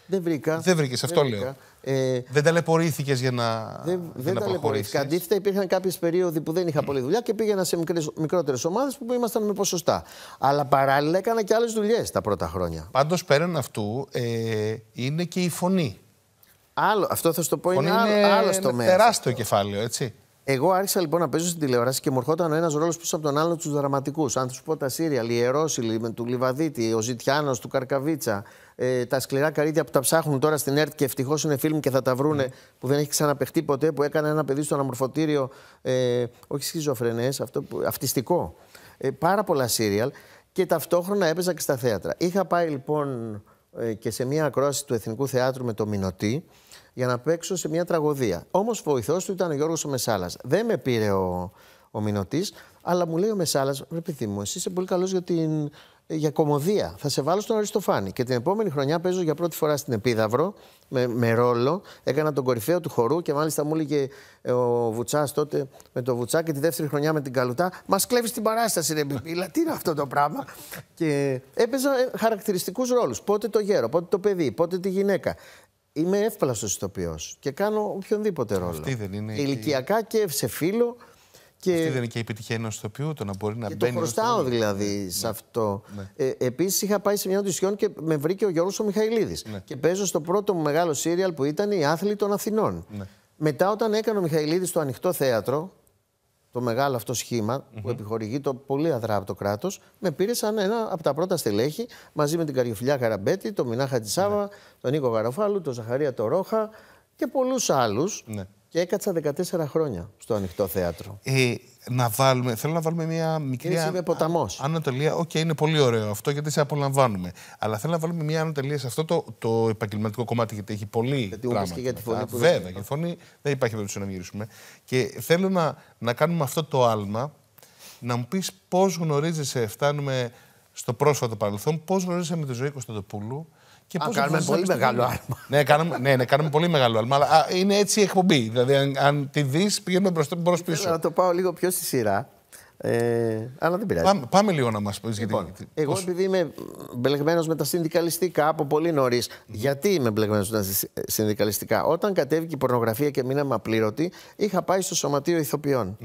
Δεν βρήκα. Δεν βρήκες, αυτό βρήκα. λέω. Ε, δεν ταλαιπωρήθηκες για να. Δεν, δεν ταλαιπωρήθηκα. Αντίθετα, υπήρχαν κάποιες περίοδοι που δεν είχα mm. πολλή δουλειά και πήγαινα σε μικρότερες ομάδες που ήμασταν με ποσοστά. Αλλά παράλληλα έκανα και άλλες δουλειές τα πρώτα χρόνια. Πάντως, πέραν αυτού, ε, είναι και η φωνή. Άλλο, αυτό θα σου το πω είναι, είναι άλλο τομέα. Τεράστιο κεφάλαιο, έτσι. Εγώ άρχισα λοιπόν να παίζω στην τηλεόραση και μου ερχόταν ένας ρόλος πίσω από τον άλλο τους δραματικούς. Αν του πω τα Σύριαλ, η με του Λιβαδίτη, ο Ζητιάνος, του Καρκαβίτσα, ε, τα σκληρά καρύδια που τα ψάχνουν τώρα στην ΕΡΤ και ευτυχώς είναι φίλμ και θα τα βρούνε, ναι. που δεν έχει ξαναπεχτεί ποτέ, που έκανε ένα παιδί στο αναμορφωτήριο, ε, όχι σχιζοφρενές, αυτιστικό. Ε, πάρα πολλά Σύριαλ και ταυτόχρονα έπαιζα και στα θέατρα. Είχα πάει λοιπόν ε, και σε μια ακρόαση του Εθνικού Θεάτρου με το Μινωτή για να παίξω σε μια τραγωδία. Όμως βοηθός του ήταν ο Γιώργος ο Μεσάλας. Δεν με πήρε ο, ο Μινωτής, αλλά μου λέει ο Μεσάλας: Ρε παιδί μου, εσύ είσαι πολύ καλός για την ε, για κομμωδία. Θα σε βάλω στον Αριστοφάνη. Και την επόμενη χρονιά παίζω για πρώτη φορά στην Επίδαυρο με, με ρόλο. Έκανα τον κορυφαίο του χορού και μάλιστα μου έλεγε ε, ο Βουτσάς τότε με το Βουτσά και τη δεύτερη χρονιά με την Καλουτά. Μας κλέβεις την παράσταση, ρε Μπιπίλα. Τι είναι αυτό το πράγμα. και έπαιζα ε, χαρακτηριστικούς ρόλους. Πότε το γέρο, πότε το παιδί, πότε τη γυναίκα. Είμαι εύπλαστος ηθοποιός και κάνω οποιονδήποτε ρόλο. Αυτή δεν είναι. Ηλικιακά και σε φίλο. Και... Αυτή δεν είναι και η επιτυχία ενός ηθοποιού, το να μπορεί να και Το χρωστάω δηλαδή ναι. σε ναι. αυτό. Ναι. Ε, Επίσης, είχα πάει σε μια οντισιόν και με βρήκε ο Γιώργος ο Μιχαηλίδης. Ναι. Και παίζω στο πρώτο μου μεγάλο σύριαλ που ήταν Οι Άθλοι των Αθηνών. Ναι. Μετά, όταν έκανε ο Μιχαηλίδης το ανοιχτό θέατρο, το μεγάλο αυτό σχήμα που επιχορηγεί το πολύ από αδρά το κράτος, με πήρε σαν ένα από τα πρώτα στελέχη μαζί με την Καριοφιλιά Καραμπέτη, τον Μινά Χατζησάβα, τον Νίκο Γαροφάλου, τον Ζαχαρία Τορόχα και πολλούς άλλους. Και έκατσα 14 χρόνια στο ανοιχτό θέατρο. Ε, να βάλουμε, θέλω να βάλουμε μια μικρή. Εσύ είμαι ποταμό. Ανατολία. Οκ, okay, είναι πολύ ωραίο αυτό γιατί σε απολαμβάνουμε. Αλλά θέλω να βάλουμε μια ανατολία σε αυτό το, το επαγγελματικό κομμάτι γιατί έχει πολύ. Γιατί και για τη φωνή. Που Βέβαια, για τη φωνή δεν υπάρχει περίπτωση να γυρίσουμε. Και θέλω να, κάνουμε αυτό το άλμα. Να μου πεις πώς γνωρίζεσαι, φτάνουμε στο πρόσφατο παρελθόν, πώς γνωρίζεσαι με τη ζωή Κωνσταντοπούλου και κάνουμε πολύ μεγάλο άλμα. ναι, κάνουμε, ναι, ναι, κάνουμε πολύ μεγάλο άλμα. Αλλά είναι έτσι η εκπομπή. Δηλαδή, αν, αν τη δεις, πηγαίνουμε μπροστά προς ε, πίσω. Θέλω να το πάω λίγο πιο στη σειρά. Ε, αλλά δεν πειράζει. Πάμε, λίγο να μας πεις. γιατί... Λοιπόν, εγώ, πώς... επειδή είμαι μπλεγμένος με τα συνδικαλιστικά από πολύ νωρίς, γιατί είμαι μπλεγμένος με τα συνδικαλιστικά. Όταν κατέβηκε η πορνογραφία και μείναμε απλήρωτοι, είχα πάει στο Σωματείο Ιθοποιών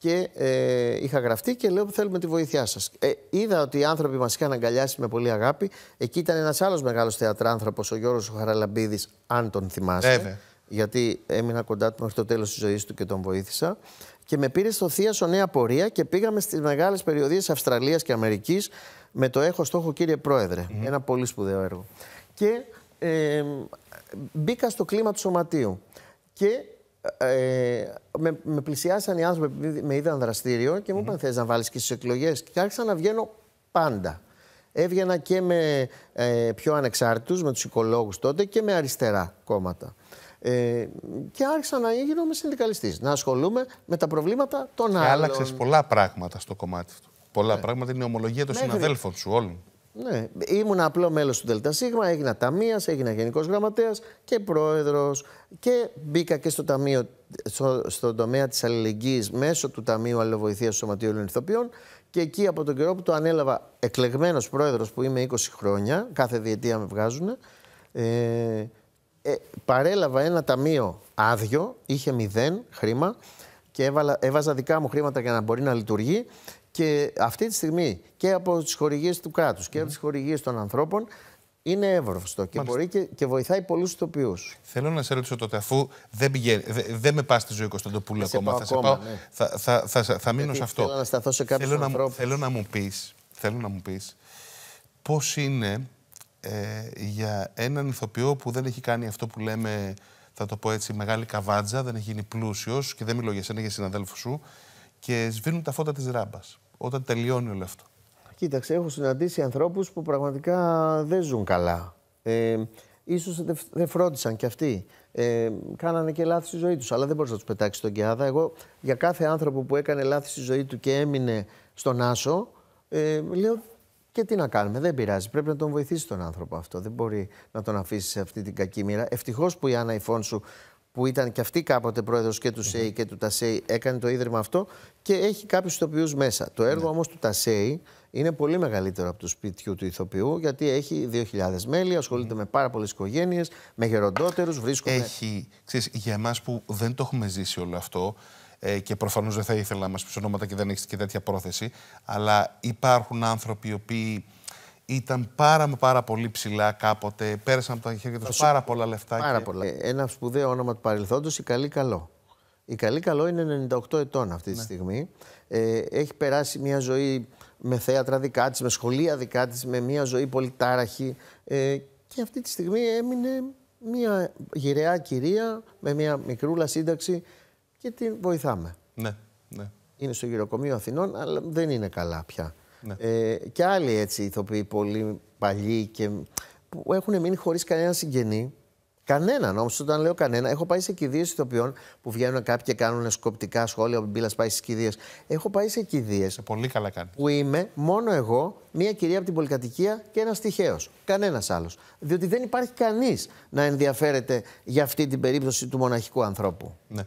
και ε, είχα γραφτεί και λέω θέλουμε τη βοήθειά σας. Ε, είδα ότι οι άνθρωποι μας είχαν αγκαλιάσει με πολύ αγάπη. Εκεί ήταν ένας άλλος μεγάλος θεατράνθρωπος, ο Γιώργος Χαραλαμπίδης, αν τον θυμάστε. Βέβαια. Γιατί έμεινα κοντά του μέχρι το τέλος της ζωής του και τον βοήθησα. Και με πήρε στο Θεία Νέα Πορεία και πήγαμε στις μεγάλες περιοδίες Αυστραλίας και Αμερικής με το Έχω Στόχο, κύριε Πρόεδρε. Mm -hmm. Ένα πολύ σπουδαίο έργο. Και ε, μπήκα στο κλίμα του σωματείου. Και ε, ε, με, με πλησιάσαν οι άνθρωποι, με είδαν δραστήριο και μου είπαν: Θες να βάλεις και στις εκλογές. Και άρχισα να βγαίνω πάντα. Έβγαινα και με ε, πιο ανεξάρτητους, με τους οικολόγους τότε και με αριστερά κόμματα. Ε, και άρχισα να με συνδικαλιστής, να ασχολούμαι με τα προβλήματα των άλλων. Και άλλαξες πολλά πράγματα στο κομμάτι αυτό, Πολλά ναι. πράγματα είναι η ομολογία των συναδέλφων σου όλων. Ναι, ήμουν απλό μέλος του ΔΣ, έγινα ταμείας, έγινα γενικός γραμματέας και πρόεδρος. Και μπήκα και στο ταμείο, στο, στον τομέα της αλληλεγγύης μέσω του Ταμείου Αλληλοβοηθείας του Σωματείου Και εκεί από τον καιρό που το ανέλαβα, εκλεγμένος πρόεδρος που είμαι 20 χρόνια, κάθε διετία με βγάζουν, ε, ε, παρέλαβα ένα ταμείο άδειο, είχε μηδέν χρήμα και έβαζα δικά μου χρήματα για να μπορεί να λειτουργεί και αυτή τη στιγμή και από τις χορηγίες του κράτους και από τις χορηγίες των ανθρώπων είναι εύρωστο και μπορεί και, βοηθάει πολλούς ηθοποιούς. Θέλω να σε ρωτήσω τότε, αφού δεν, πηγαίνει, δεν με πας στη ζωή Κωνσταντοπούλου ακόμα, θα, σε πάω, ναι. θα, θα, θα, θα, μείνω σε αυτό. Θέλω να σταθώ σε κάποιους ανθρώπους. θέλω να μου πεις θέλω να μου πεις πώς είναι ε, για έναν ηθοποιό που δεν έχει κάνει αυτό που λέμε, θα το πω έτσι, μεγάλη καβάντζα, δεν έχει γίνει πλούσιος και δεν μιλώ για σένα, για συναδέλφους σου, και σβήνουν τα φώτα της ράμπας. Όταν τελειώνει όλο αυτό. Κοίταξε, έχω συναντήσει ανθρώπους που πραγματικά δεν ζουν καλά. Ε, ίσως δεν φρόντισαν κι αυτοί. Ε, κάνανε και λάθη στη ζωή τους, αλλά δεν μπορούσα να τους πετάξεις τον Κιάδα. Εγώ για κάθε άνθρωπο που έκανε λάθη στη ζωή του και έμεινε στον Άσο, ε, λέω και τι να κάνουμε, δεν πειράζει. Πρέπει να τον βοηθήσει τον άνθρωπο αυτό. Δεν μπορεί να τον αφήσει σε αυτή την κακή μοίρα. Ευτυχώς που η Άννα Ιφόνσου που ήταν και αυτή κάποτε πρόεδρος και του ΣΕΙ και του ΤΑΣΕΙ, έκανε το ίδρυμα αυτό και έχει κάποιους ηθοποιούς μέσα. Το έργο ναι. όμως του ΤΑΣΕΙ είναι πολύ μεγαλύτερο από το σπιτιού του ηθοποιού, γιατί έχει 2.000 μέλη, ασχολείται ναι. με πάρα πολλές οικογένειες, με γεροντότερους, βρίσκονται... Έχει, ξέρεις, για εμάς που δεν το έχουμε ζήσει όλο αυτό, ε, και προφανώς δεν θα ήθελα να μας πεις ονόματα και δεν έχεις και τέτοια πρόθεση, αλλά υπάρχουν άνθρωποι οι οποίοι ήταν πάρα, πάρα πολύ ψηλά κάποτε. Πέρασαν από τα χέρια τους πάρα πολλά λεφτά. Πάρα και... Ε, ένα σπουδαίο όνομα του παρελθόντος, η Καλή Καλό. Η Καλή Καλό είναι 98 ετών αυτή τη ναι. στιγμή. Ε, έχει περάσει μια ζωή με θέατρα δικά της, με σχολεία δικά της, με μια ζωή πολύ τάραχη. Ε, και αυτή τη στιγμή έμεινε μια γυραιά κυρία με μια μικρούλα σύνταξη και την βοηθάμε. Ναι, ναι. Είναι στο γυροκομείο Αθηνών, αλλά δεν είναι καλά πια. Ναι. Ε, και άλλοι έτσι ηθοποιοί πολύ παλιοί και που έχουν μείνει χωρίς κανένα συγγενή. Κανέναν όμως, όταν λέω κανένα, έχω πάει σε κηδείες ηθοποιών που βγαίνουν κάποιοι και κάνουν σκοπτικά σχόλια. Ο Μπίλας πάει στις κηδείες. Έχω πάει σε κηδείες. Πολύ καλά κάνει. Που είμαι μόνο εγώ, μία κυρία από την πολυκατοικία και ένας τυχαίος. Κανένας άλλος. Διότι δεν υπάρχει κανείς να ενδιαφέρεται για αυτή την περίπτωση του μοναχικού ανθρώπου. Ναι.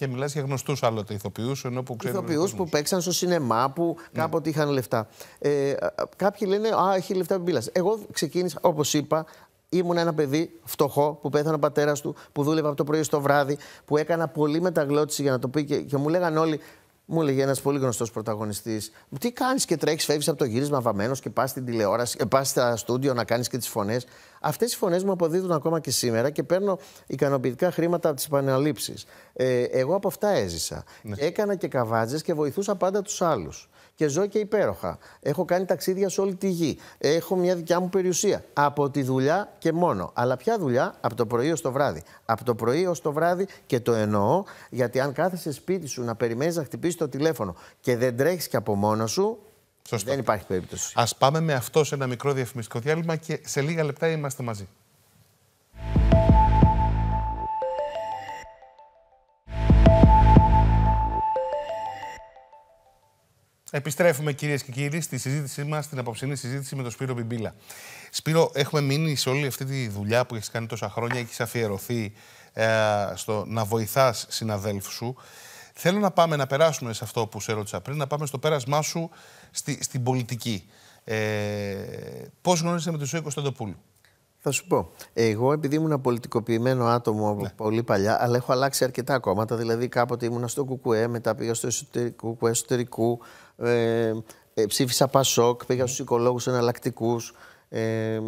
Και μιλάς για γνωστούς άλλοτε ηθοποιούς, ενώ που Ηθοποιού που παίξαν στο σινεμά, που ναι. κάποτε είχαν λεφτά. Ε, κάποιοι λένε Α, έχει λεφτά μπήλα. Εγώ ξεκίνησα, όπως είπα, ήμουν ένα παιδί φτωχό που πέθανε ο πατέρας του, που δούλευε από το πρωί στο βράδυ, που έκανα πολύ μεταγλώτηση για να το πει και, και μου λέγαν όλοι μου έλεγε ένας πολύ γνωστός πρωταγωνιστής, Τι κάνεις και τρέχεις, φεύγεις από το γύρισμα βαμμένος και πας στην τηλεόραση, ε, πας στα στούντιο να κάνεις και τις φωνές. Αυτές οι φωνές μου αποδίδουν ακόμα και σήμερα και παίρνω ικανοποιητικά χρήματα από τις επαναλήψεις. Ε, εγώ από αυτά έζησα. Ναι. Έκανα και καβάτζε και βοηθούσα πάντα τους άλλους και ζω και υπέροχα. Έχω κάνει ταξίδια σε όλη τη γη. Έχω μια δικιά μου περιουσία. Από τη δουλειά και μόνο. Αλλά ποια δουλειά, από το πρωί ως το βράδυ. Από το πρωί ως το βράδυ και το εννοώ, γιατί αν κάθεσαι σπίτι σου να περιμένεις να χτυπήσεις το τηλέφωνο και δεν τρέχεις και από μόνος σου, Δεν υπάρχει περίπτωση. Ας πάμε με αυτό σε ένα μικρό διαφημιστικό διάλειμμα και σε λίγα λεπτά είμαστε μαζί. Επιστρέφουμε κυρίες και κύριοι στη συζήτησή μας, στην απόψινή συζήτηση με τον Σπύρο Μπιμπίλα. Σπύρο, έχουμε μείνει σε όλη αυτή τη δουλειά που έχεις κάνει τόσα χρόνια, έχεις αφιερωθεί ε, στο να βοηθάς συναδέλφους σου. Θέλω να πάμε να περάσουμε σε αυτό που σε ρώτησα πριν, να πάμε στο πέρασμά σου στη, στην πολιτική. Ε, Πώς γνώρισε με τον Σούη Κωνσταντοπούλου. Θα σου πω. Εγώ, επειδή ήμουν πολιτικοποιημένο άτομο ναι. πολύ παλιά, αλλά έχω αλλάξει αρκετά κόμματα. Δηλαδή, κάποτε ήμουν στο ΚΚΕ, μετά πήγα στο εσωτερικό, εσωτερικού, ε, ε, ψήφισα Πασόκ, πήγα στους οικολόγους εναλλακτικούς. Ε,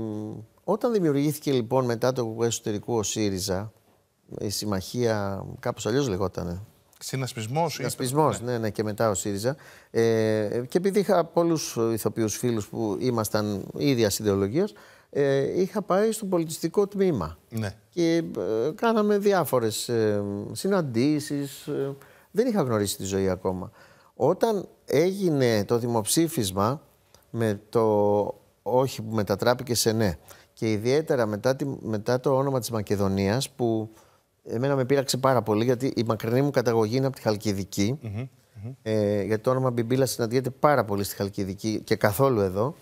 όταν δημιουργήθηκε λοιπόν μετά το εσωτερικό ο ΣΥΡΙΖΑ, η συμμαχία κάπως αλλιώς λεγότανε. Συνασπισμός, Συνασπισμός, ναι. ναι. ναι, και μετά ο ΣΥΡΙΖΑ. Ε, και επειδή είχα πολλούς ηθοποιούς φίλους που ήμασταν ίδιας ιδεολογίας, ε, είχα πάει στο πολιτιστικό τμήμα. Ναι. Και ε, κάναμε διάφορες συναντήσεις. Ε, δεν είχα γνωρίσει τη ζωή ακόμα. Όταν έγινε το δημοψήφισμα με το όχι που μετατράπηκε σε ναι και ιδιαίτερα μετά, μετά το όνομα της Μακεδονίας που εμένα με πείραξε πάρα πολύ γιατί η μακρινή μου καταγωγή είναι από τη Χαλκιδική mm ε, γιατί το όνομα Μπιμπίλα συναντιέται πάρα πολύ στη Χαλκιδική και καθόλου εδώ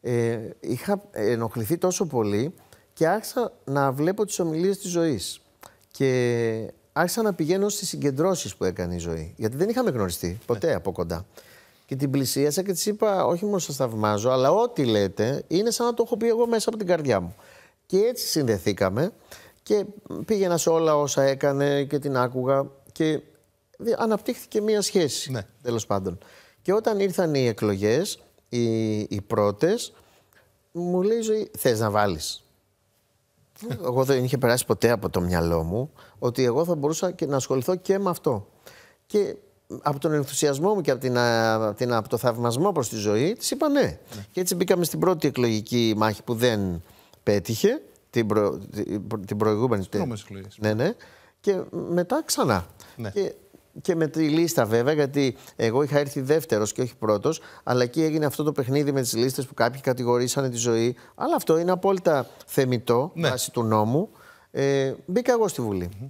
ε, είχα ενοχληθεί τόσο πολύ και άρχισα να βλέπω τις ομιλίες της ζωής και άρχισα να πηγαίνω στις συγκεντρώσεις που έκανε η ζωή. Γιατί δεν είχαμε γνωριστεί ποτέ ναι. από κοντά. Και την πλησίασα και της είπα: Όχι μόνο σας θαυμάζω, αλλά ό,τι λέτε είναι σαν να το έχω πει εγώ μέσα από την καρδιά μου. Και έτσι συνδεθήκαμε και πήγαινα σε όλα όσα έκανε και την άκουγα και αναπτύχθηκε μία σχέση ναι. τέλος πάντων. Και όταν ήρθαν οι εκλογές, οι, οι μου λέει η ζωή, θες να βάλεις εγώ δεν είχε περάσει ποτέ από το μυαλό μου ότι εγώ θα μπορούσα και να ασχοληθώ και με αυτό. Και από τον ενθουσιασμό μου και από, την, από, την, από το θαυμασμό προς τη ζωή, της είπα ναι. ναι. Και έτσι μπήκαμε στην πρώτη εκλογική μάχη που δεν πέτυχε, την, προ, την προηγούμενη. ναι, ναι. Και μετά ξανά. Ναι και με τη λίστα βέβαια, γιατί εγώ είχα έρθει δεύτερος και όχι πρώτος, αλλά εκεί έγινε αυτό το παιχνίδι με τις λίστες που κάποιοι κατηγορήσανε τη ζωή. Αλλά αυτό είναι απόλυτα θεμητό, ναι. βάσει του νόμου. Ε, μπήκα εγώ στη Βουλή. Mm -hmm.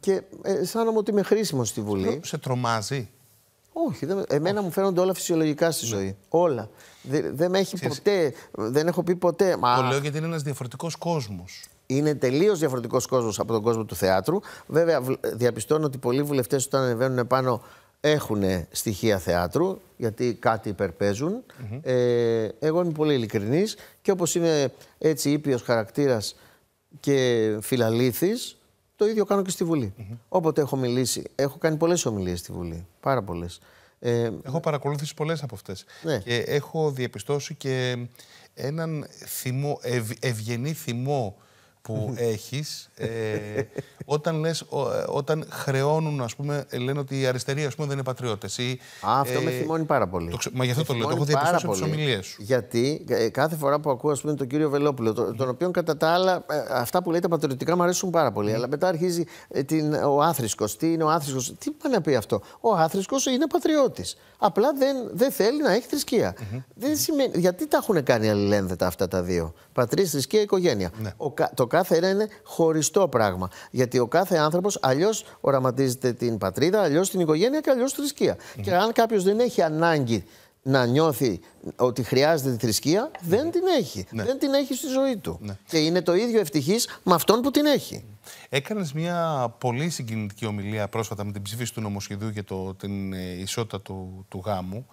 Και ε, αισθάνομαι ότι είμαι χρήσιμος στη Βουλή. Σε τρομάζει. Όχι, δεν, εμένα μου φαίνονται όλα φυσιολογικά στη ναι. ζωή. Όλα. Δεν, έχω πει ποτέ. Το λέω γιατί είναι ένας διαφορετικός κόσμος. Είναι τελείως διαφορετικός κόσμος από τον κόσμο του θεάτρου. Βέβαια, διαπιστώνω ότι πολλοί βουλευτές όταν ανεβαίνουν πάνω έχουν στοιχεία θεάτρου, γιατί κάτι υπερπαιζουν ε, εγώ είμαι πολύ ειλικρινής και όπως είμαι έτσι ήπιος χαρακτήρας και φιλαλήθης, το ίδιο κάνω και στη Βουλή. Όποτε έχω μιλήσει, έχω κάνει πολλές ομιλίες στη Βουλή. Πάρα πολλές. Ε, έχω παρακολουθήσει πολλές από αυτές. Ναι. Και έχω διαπιστώσει και έναν θυμό, ευγενή θυμό που έχεις, ε, όταν, όταν χρεώνουν, ας πούμε, λένε ότι οι αριστεροί ας πούμε, δεν είναι πατριώτες. Α, αυτό ε, με θυμώνει πάρα πολύ. Το, μα γι' αυτό το λέω, το έχω διαπιστώσει από τις ομιλίες σου. Γιατί ε, κάθε φορά που ακούω, ας πούμε, τον κύριο Βελόπουλο, τον οποίο κατά τα άλλα, ε, αυτά που λέει τα πατριωτικά μου αρέσουν πάρα πολύ, ναι. αλλά μετά αρχίζει την, ο άθρησκος. Τι είναι ο άθρησκος, τι πάει να πει αυτό. Ο άθρησκος είναι πατριώτης. Απλά δεν, δεν θέλει να έχει θρησκεία. Δεν σημαίνει, γιατί τα έχουν κάνει αλληλένδετα αυτά τα δύο. Πατρίς, θρησκεία, οικογένεια. Ναι. Ο, κάθε ένα είναι χωριστό πράγμα. Γιατί ο κάθε άνθρωπος αλλιώς οραματίζεται την πατρίδα, αλλιώς την οικογένεια και αλλιώς τη θρησκεία. Και αν κάποιος δεν έχει ανάγκη να νιώθει ότι χρειάζεται τη θρησκεία, δεν ναι. την έχει. Ναι. Δεν την έχει στη ζωή του. Ναι. Και είναι το ίδιο ευτυχής με αυτόν που την έχει. Έκανες μια πολύ συγκινητική ομιλία πρόσφατα με την ψήφιση του νομοσχεδίου για το, την ε, ισότητα του γάμου.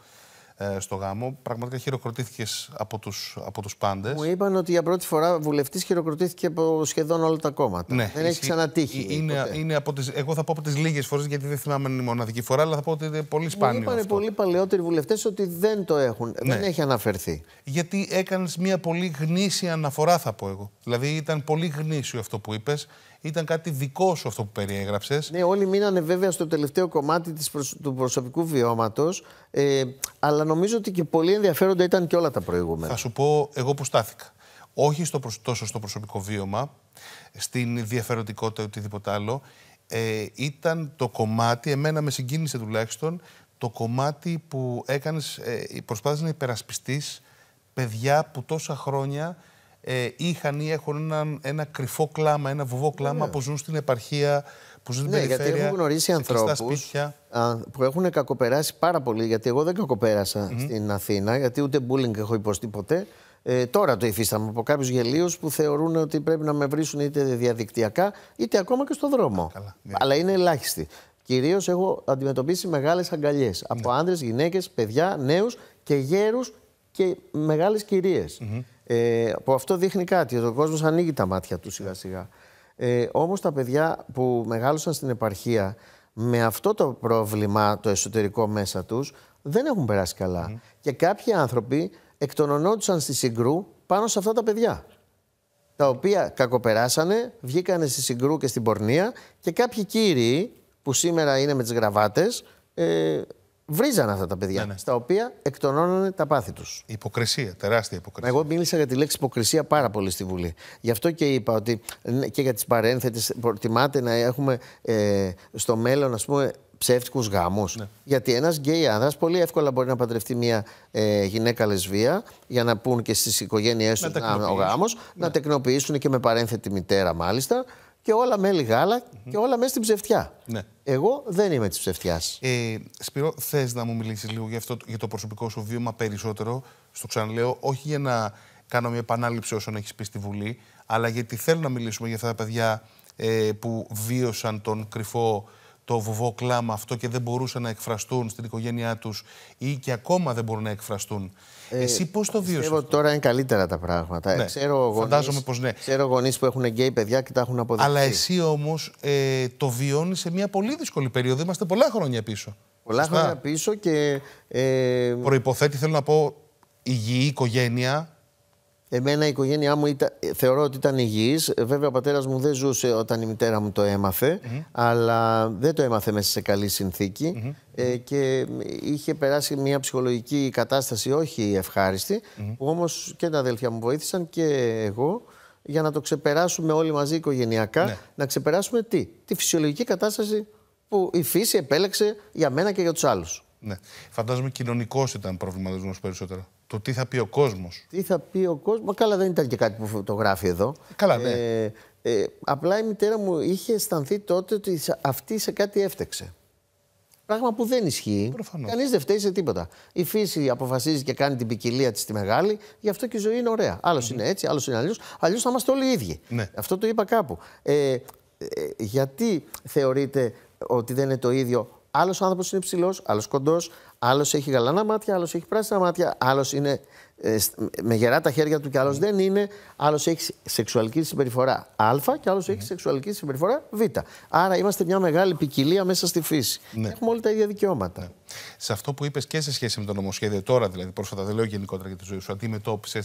Ε, στο γάμο. Πραγματικά χειροκροτήθηκες από τους από τους πάντες. Μου είπαν ότι για πρώτη φορά βουλευτής χειροκροτήθηκε από σχεδόν όλα τα κόμματα. Ναι, δεν έχει ξανατύχει. Ε, είναι, είναι από τις, εγώ θα πω από τις λίγες φορές, γιατί δεν θυμάμαι είναι η μοναδική φορά, αλλά θα πω ότι είναι πολύ σπάνιο. Μου είπαν πολλοί παλαιότεροι βουλευτές ότι δεν το έχουν. Ναι. Δεν έχει αναφερθεί. Γιατί έκανες μια πολύ γνήσια αναφορά, θα πω εγώ. Δηλαδή ήταν πολύ γνήσιο αυτό που είπες ήταν κάτι δικό σου αυτό που περιέγραψες. Ναι, όλοι μείνανε βέβαια στο τελευταίο κομμάτι της του προσωπικού βιώματος. Ε, αλλά νομίζω ότι και πολύ ενδιαφέροντα ήταν και όλα τα προηγούμενα. Θα σου πω εγώ που στάθηκα. Όχι στο προσ... τόσο στο προσωπικό βίωμα, στην διαφορετικότητα ή οτιδήποτε άλλο. Ε, ήταν το κομμάτι, εμένα με συγκίνησε τουλάχιστον, το κομμάτι που έκανες, ε, προσπάθησες να υπερασπιστείς παιδιά που τόσα χρόνια ε, είχαν ή έχουν ένα, κρυφό κλάμα, ένα βουβό κλάμα ναι. που ζουν στην επαρχία, που ζουν στην ναι, περιφέρεια. Γιατί έχω γνωρίσει ανθρώπου που έχουν κακοπεράσει πάρα πολύ. Γιατί εγώ δεν κακοπέρασα στην Αθήνα, γιατί ούτε μπούλινγκ έχω υποστεί ποτέ. Ε, τώρα το υφίσταμαι από κάποιους γελίους που θεωρούν ότι πρέπει να με βρίσουν είτε διαδικτυακά είτε ακόμα και στο δρόμο. Ναι. Αλλά είναι ελάχιστοι. Κυρίως έχω αντιμετωπίσει μεγάλες αγκαλιές από ναι. άντρε, γυναίκες, παιδιά, νέους και γέρους και μεγάλες κυρίες. Ε, που αυτό δείχνει κάτι, ότι ο κόσμος ανοίγει τα μάτια του σιγά σιγά. Ε, όμως τα παιδιά που μεγάλωσαν στην επαρχία με αυτό το πρόβλημα το εσωτερικό μέσα τους δεν έχουν περάσει καλά. Και κάποιοι άνθρωποι εκτονωνόντουσαν στη συγκρού πάνω σε αυτά τα παιδιά. Τα οποία κακοπεράσανε, βγήκανε στη συγκρού και στην πορνεία και κάποιοι κύριοι που σήμερα είναι με τις γραβάτες ε, Βρίζανε αυτά τα παιδιά, ναι, ναι. στα οποία εκτονώνανε τα πάθη τους. Υποκρισία, τεράστια υποκρισία. Εγώ μίλησα για τη λέξη υποκρισία πάρα πολύ στη Βουλή. Γι' αυτό και είπα ότι ναι, και για τις παρένθετες προτιμάτε να έχουμε ε, στο μέλλον, ας πούμε, ψεύτικους γάμους. Γιατί ένας γκέι άνδρας πολύ εύκολα μπορεί να παντρευτεί μια ε, γυναίκα λεσβία για να πούν και στις οικογένειές του ο γάμος, να τεκνοποιήσουν και με παρένθετη μητέρα μάλιστα και όλα με λιγαλα και όλα μέσα στην ψευτιά. Ναι. Εγώ δεν είμαι της ψευτιάς. Ε, Σπυρό, θες να μου μιλήσεις λίγο για, αυτό, για το προσωπικό σου βίωμα περισσότερο. Στο ξαναλέω, όχι για να κάνω μια επανάληψη όσων έχεις πει στη Βουλή, αλλά γιατί θέλω να μιλήσουμε για αυτά τα παιδιά ε, που βίωσαν τον κρυφό το βουβό κλάμα αυτό και δεν μπορούσαν να εκφραστούν στην οικογένειά τους ή και ακόμα δεν μπορούν να εκφραστούν. Ε, Εσύ πώς το βίωσε. Ξέρω τώρα είναι καλύτερα τα πράγματα. Ναι, ξέρω γονείς, Φαντάζομαι πώ. ναι. Ξέρω γονείς που έχουν γκέι παιδιά και τα έχουν αποδεχτεί. Αλλά εσύ όμως ε, το βιώνεις σε μια πολύ δύσκολη περίοδο. Είμαστε πολλά χρόνια πίσω. Πολλά χρόνια πίσω και. Ε, Προποθέτει, θέλω να πω, υγιή οικογένεια, Εμένα η οικογένειά μου ήταν, ε, θεωρώ ότι ήταν υγιής. Ε, βέβαια ο πατέρας μου δεν ζούσε όταν η μητέρα μου το έμαθε, αλλά δεν το έμαθε μέσα σε καλή συνθήκη ε, και είχε περάσει μια ψυχολογική κατάσταση όχι ευχάριστη, που όμως και τα αδέλφια μου βοήθησαν και εγώ για να το ξεπεράσουμε όλοι μαζί οικογενειακά. Ναι. Να ξεπεράσουμε τι, τη φυσιολογική κατάσταση που η φύση επέλεξε για μένα και για τους άλλους. Ναι. Φαντάζομαι κοινωνικός ήταν προβληματισμός περισσότερο το τι θα πει ο κόσμος. Τι θα πει ο κόσμος. Καλά, δεν ήταν και κάτι που το γράφει εδώ. Καλά, ναι. Ε, ε, απλά η μητέρα μου είχε αισθανθεί τότε ότι αυτή σε κάτι έφταξε. Πράγμα που δεν ισχύει. Κανείς δεν φταίει σε τίποτα. Η φύση αποφασίζει και κάνει την ποικιλία της τη μεγάλη, γι' αυτό και η ζωή είναι ωραία. Άλλος είναι έτσι, άλλος είναι αλλιώς. Αλλιώς θα είμαστε όλοι οι ίδιοι. Ναι. Αυτό το είπα κάπου. Ε, ε, γιατί θεωρείτε ότι δεν είναι το ίδιο Άλλος άνθρωπος είναι ψηλός, άλλος κοντός, άλλος έχει γαλανά μάτια, άλλος έχει πράσινα μάτια, άλλος είναι ε, με γερά τα χέρια του και άλλος δεν είναι, άλλος έχει σεξουαλική συμπεριφορά Α και άλλος έχει σεξουαλική συμπεριφορά Β. Άρα είμαστε μια μεγάλη ποικιλία μέσα στη φύση. Ναι. Έχουμε όλα τα ίδια δικαιώματα σε αυτό που είπες και σε σχέση με το νομοσχέδιο τώρα, δηλαδή πρόσφατα, δεν λέω γενικότερα για τη ζωή σου, αντιμετώπισες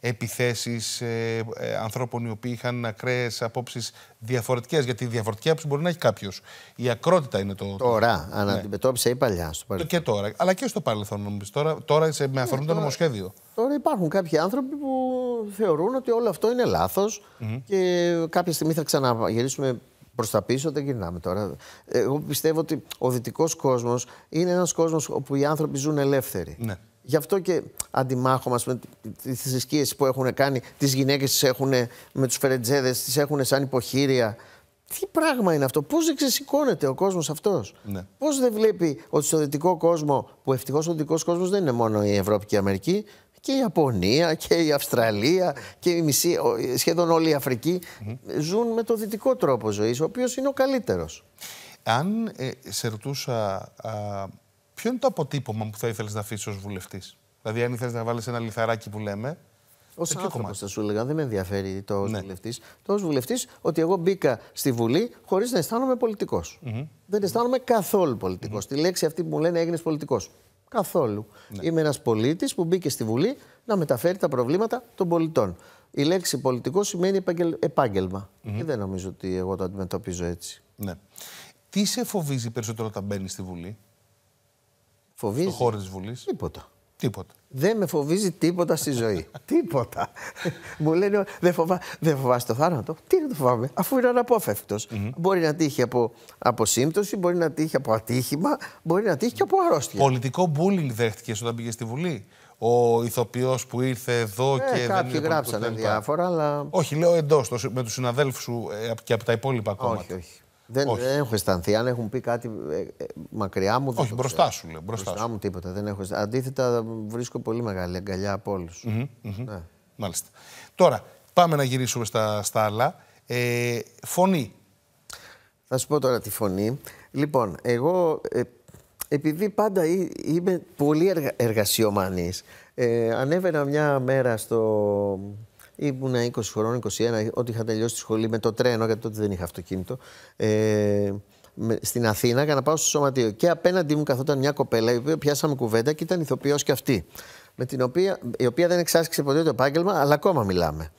επιθέσεις ε, ε, ανθρώπων οι οποίοι είχαν ακραίες απόψεις διαφορετικές. Γιατί διαφορετική άποψη μπορεί να έχει κάποιος. Η ακρότητα είναι το. Τώρα, το... αν ναι. ή παλιά. Στο παρελθόν. Και τώρα, αλλά και στο παρελθόν νομίζω. Τώρα, σε, με ναι, αφορμή το νομοσχέδιο. Τώρα υπάρχουν κάποιοι άνθρωποι που θεωρούν ότι όλο αυτό είναι λάθος και κάποια στιγμή θα ξαναγυρίσουμε Προς τα πίσω δεν γυρνάμε τώρα. Εγώ πιστεύω ότι ο δυτικός κόσμος είναι ένας κόσμος όπου οι άνθρωποι ζουν ελεύθεροι. Ναι. Γι' αυτό και αντιμάχω μας με τις θρησκείες που έχουν κάνει, τις γυναίκες τις έχουν ε, με τους φερετζέδες, τις έχουν σαν υποχείρια. Τι πράγμα είναι αυτό, πώς δεν ξεσηκώνεται ο κόσμος αυτός, ναι. πώς δεν βλέπει ότι στο δυτικό κόσμο, που ευτυχώς ο δυτικός κόσμος δεν είναι μόνο η Ευρώπη και η Αμερική, και η Ιαπωνία και η Αυστραλία και η μισή, σχεδόν όλη η αφρικη ζουν με το δυτικό τρόπο ζωής, ο οποίος είναι ο καλύτερος. Αν ε, σε ρωτούσα, ποιο είναι το αποτύπωμα που θα ήθελες να αφήσεις ως βουλευτής. Δηλαδή, αν ήθελες να βάλεις ένα λιθαράκι που λέμε, Ως άνθρωπο θα σου έλεγα, δεν με ενδιαφέρει το ως ναι. βουλευτής. Το ως βουλευτής ότι εγώ μπήκα στη Βουλή χωρίς να αισθάνομαι πολιτικός. Δεν αισθάνομαι mm -hmm. καθόλου πολιτικός. Τη λέξη αυτή που μου λένε έγινε πολιτικός. Καθόλου. Ναι. Είμαι ένας πολίτης που μπήκε στη Βουλή να μεταφέρει τα προβλήματα των πολιτών. Η λέξη πολιτικό σημαίνει επάγγελμα. Και δεν νομίζω ότι εγώ το αντιμετωπίζω έτσι. Ναι. Τι σε φοβίζει περισσότερο όταν μπαίνεις στη Βουλή, Φοβίζει. Στο χώρο της Βουλής. Τίποτα. Τίποτα. Δεν με φοβίζει τίποτα στη ζωή. τίποτα. Μου λένε, δεν φοβά, φοβάσαι το θάνατο. Τι να το φοβάμαι, αφού είναι είναι Mm Μπορεί να τύχει από, από σύμπτωση, μπορεί να τύχει από ατύχημα, μπορεί να τύχει και από αρρώστια. Πολιτικό μπούλινγκ δέχτηκες όταν πήγες στη Βουλή. Ο ηθοποιός που ήρθε εδώ ε, και. Κάποιοι δεν γράψανε διάφορα, αλλά. Όχι, λέω εντός, με τους συναδέλφους σου ε, και από τα υπόλοιπα κόμματα. Όχι, όχι. Δεν, έχω αισθανθεί. Αν έχουν πει κάτι ε, ε, μακριά μου. Δεν Όχι, μπροστά σου λέω. Μπροστά, σου. μου τίποτα. Δεν εχω αισθανθεί. Αντίθετα, βρίσκω πολύ μεγάλη αγκαλιά από ναι. Μάλιστα. Τώρα, πάμε να γυρίσουμε στα, στα άλλα. Ε, φωνή. Θα σου πω τώρα τη φωνή. Λοιπόν, εγώ επειδή πάντα είμαι πολύ εργα... εργασιομανής, ανέβαινα μια μέρα στο, Ήμουν 20 χρονών, 21, ό,τι είχα τελειώσει τη σχολή με το τρένο, γιατί τότε δεν είχα αυτοκίνητο. Ε, με, στην Αθήνα για να πάω στο σωματείο. Και απέναντί μου καθόταν μια κοπέλα, η οποία πιάσαμε κουβέντα και ήταν ηθοποιός και αυτή. Με την οποία, η οποία δεν εξάσκησε ποτέ το επάγγελμα, αλλά ακόμα μιλάμε.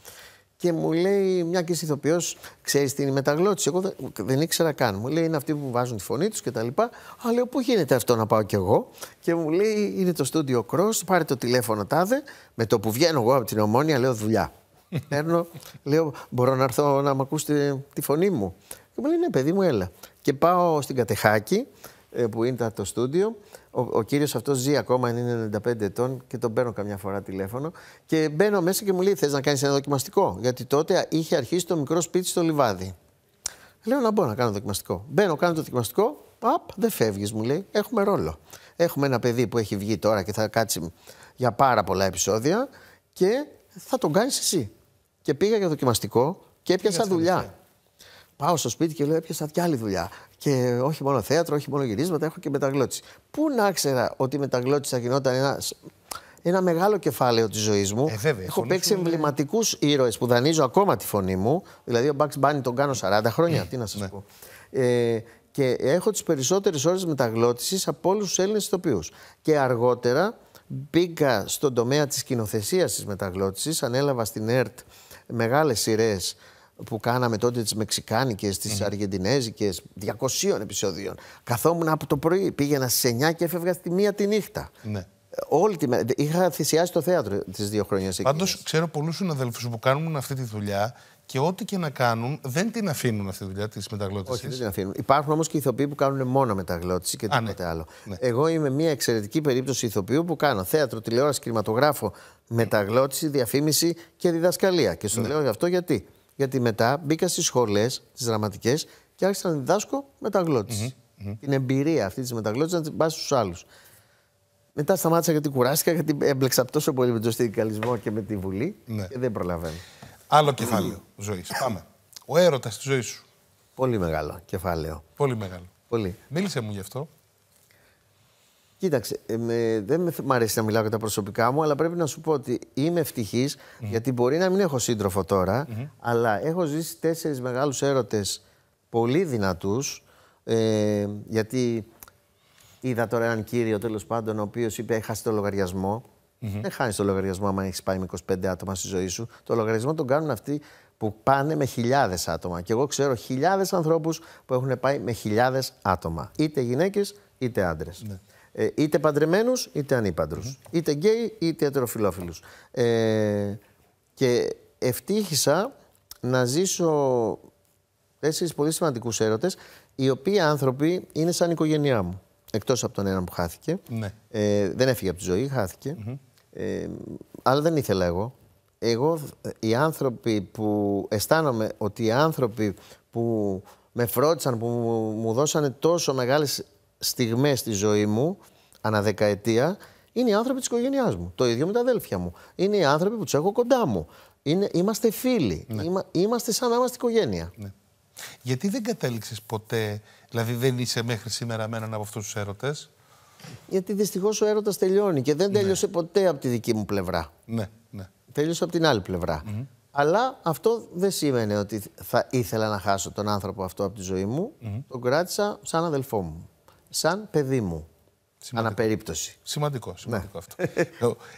Και μου λέει μια και ηθοποιός, ξέρεις την μεταγλώτηση. Εγώ δεν, ήξερα καν. Μου λέει είναι αυτοί που βάζουν τη φωνή τους κτλ. Αλλά λέω πού γίνεται αυτό να πάω κι εγώ. Και μου λέει είναι το στούντιο Cross, πάρε το τηλέφωνο τάδε. Με το που βγαίνω εγώ από την ομόνια λέω δουλειά. Παίρνω, λέω, μπορώ να έρθω να μου ακούσετε τη φωνή μου. Και μου λέει, ναι, παιδί μου, έλα. Και πάω στην Κατεχάκη, ε, που είναι το στούντιο. Ο, ο κύριος αυτός ζει ακόμα, είναι 95 ετών και τον παίρνω καμιά φορά τηλέφωνο. Και μπαίνω μέσα και μου λέει, θες να κάνεις ένα δοκιμαστικό. Γιατί τότε είχε αρχίσει το μικρό σπίτι στο Λιβάδι. Λέω να μπω να κάνω δοκιμαστικό. Μπαίνω, κάνω το δοκιμαστικό. Απ, δεν φεύγεις μου λέει. Έχουμε ρόλο. Έχουμε ένα παιδί που έχει βγει τώρα και θα κάτσει για πάρα πολλά επεισόδια και θα τον κάνεις εσύ και πήγα για δοκιμαστικό και έπιασα δουλειά. Πάω στο σπίτι και λέω: Έπιασα κι άλλη δουλειά. Και όχι μόνο θέατρο, όχι μόνο γυρίσματα, έχω και μεταγλώτηση. Πού να ξέρα ότι μεταγλώτηση θα γινόταν ένα, ένα μεγάλο κεφάλαιο της ζωής μου. Ε, έχω παίξει είναι... εμβληματικούς ήρωες που δανείζω ακόμα τη φωνή μου. Δηλαδή, ο Μπαξ Μπάνι τον κάνω 40 χρόνια. Ναι, τι να σας ναι. πω. Ε, και έχω τις περισσότερες ώρες μεταγλώτησης από όλους τους Έλληνες ηθοποιούς. Και αργότερα μπήκα στον τομέα της κοινοθεσίας της μεταγλώτησης. Ανέλαβα στην ΕΡΤ μεγάλες σειρές που κάναμε τότε τις Μεξικάνικες, τις mm. Αργεντινέζικες, 200 επεισοδίων. Καθόμουν από το πρωί, πήγαινα στις 9 και έφευγα στη μία τη νύχτα. Ναι. Όλη τη μέρα. Είχα θυσιάσει το θέατρο τις δύο χρόνια εκεί. Πάντω, ξέρω πολλούς συναδέλφους που κάνουν αυτή τη δουλειά και ό,τι και να κάνουν, δεν την αφήνουν αυτή τη δουλειά της μεταγλώτησης. Όχι, δεν την αφήνουν. Υπάρχουν όμως και ηθοποιοί που κάνουν μόνο μεταγλώτηση και ναι. τίποτε άλλο. Ναι. Εγώ είμαι μια εξαιρετική περίπτωση ηθοποιού που κάνω θέατρο, τηλεόραση, κινηματογράφο, μεταγλώτηση, διαφήμιση και διδασκαλία. Και σου ναι. λέω γι' αυτό γιατί. Γιατί μετά μπήκα στις σχολές, τι δραματικές και άρχισα να διδάσκω μεταγλώτηση. Την εμπειρία αυτή της μεταγλώτησης να την πας στους άλλους. Μετά σταμάτησα γιατί κουράστηκα, γιατί έμπλεξα τόσο πολύ με τον συνδικαλισμό και με τη Βουλή ναι. και δεν προλαβαίνω. Άλλο κεφάλαιο ζωής. Πάμε. Ο έρωτας της ζωής σου. Πολύ μεγάλο κεφάλαιο. Πολύ μεγάλο. Πολύ. Μίλησε μου γι' αυτό. Κοίταξε, ε, με, δεν μ' αρέσει να μιλάω για τα προσωπικά μου, αλλά πρέπει να σου πω ότι είμαι ευτυχής, γιατί μπορεί να μην έχω σύντροφο αλλά έχω ζήσει τέσσερις μεγάλους έρωτες πολύ δυνατούς. Ε, γιατί είδα τώρα έναν κύριο τέλος πάντων, ο οποίος είπε: Έχασε το λογαριασμό. Mm-hmm. Δεν χάνεις το λογαριασμό άμα έχεις πάει με 25 άτομα στη ζωή σου. Το λογαριασμό τον κάνουν αυτοί που πάνε με χιλιάδες άτομα. Και εγώ ξέρω χιλιάδες ανθρώπους που έχουν πάει με χιλιάδες άτομα. Είτε γυναίκες είτε άντρες. Ναι. Ε, είτε παντρεμένους είτε ανήπαντρου. Mm-hmm. Είτε γκέι είτε ετεροφιλόφιλους. Ε, και ευτύχησα να ζήσω τέσσερις πολύ σημαντικούς έρωτες, οι οποίοι άνθρωποι είναι σαν οικογένειά μου. Εκτός από τον έναν που χάθηκε. Ναι. Ε, δεν έφυγε από τη ζωή, mm-hmm αλλά δεν ήθελα εγώ. Εγώ, οι άνθρωποι που αισθάνομαι ότι οι άνθρωποι που με φρόντισαν, που μου δώσανε τόσο μεγάλες στιγμές στη ζωή μου, αναδεκαετία, δεκαετία, είναι οι άνθρωποι της οικογένειάς μου. Το ίδιο με τα αδέλφια μου. Είναι οι άνθρωποι που τους έχω κοντά μου. Είναι, είμαστε φίλοι. Ναι. είμαστε σαν να είμαστε οικογένεια. Ναι. Γιατί δεν κατέληξες ποτέ, δηλαδή δεν είσαι μέχρι σήμερα με έναν από αυτούς τους έρωτες, γιατί δυστυχώς ο έρωτας τελειώνει και δεν ναι. τέλειωσε ποτέ από τη δική μου πλευρά. Ναι, ναι. Τέλειωσε από την άλλη πλευρά. Αλλά αυτό δεν σήμαινε ότι θα ήθελα να χάσω τον άνθρωπο αυτό από τη ζωή μου. Τον κράτησα σαν αδελφό μου. Σαν παιδί μου. Σημαντικό. Αναπερίπτωση. Σημαντικό, ναι. σημαντικό αυτό.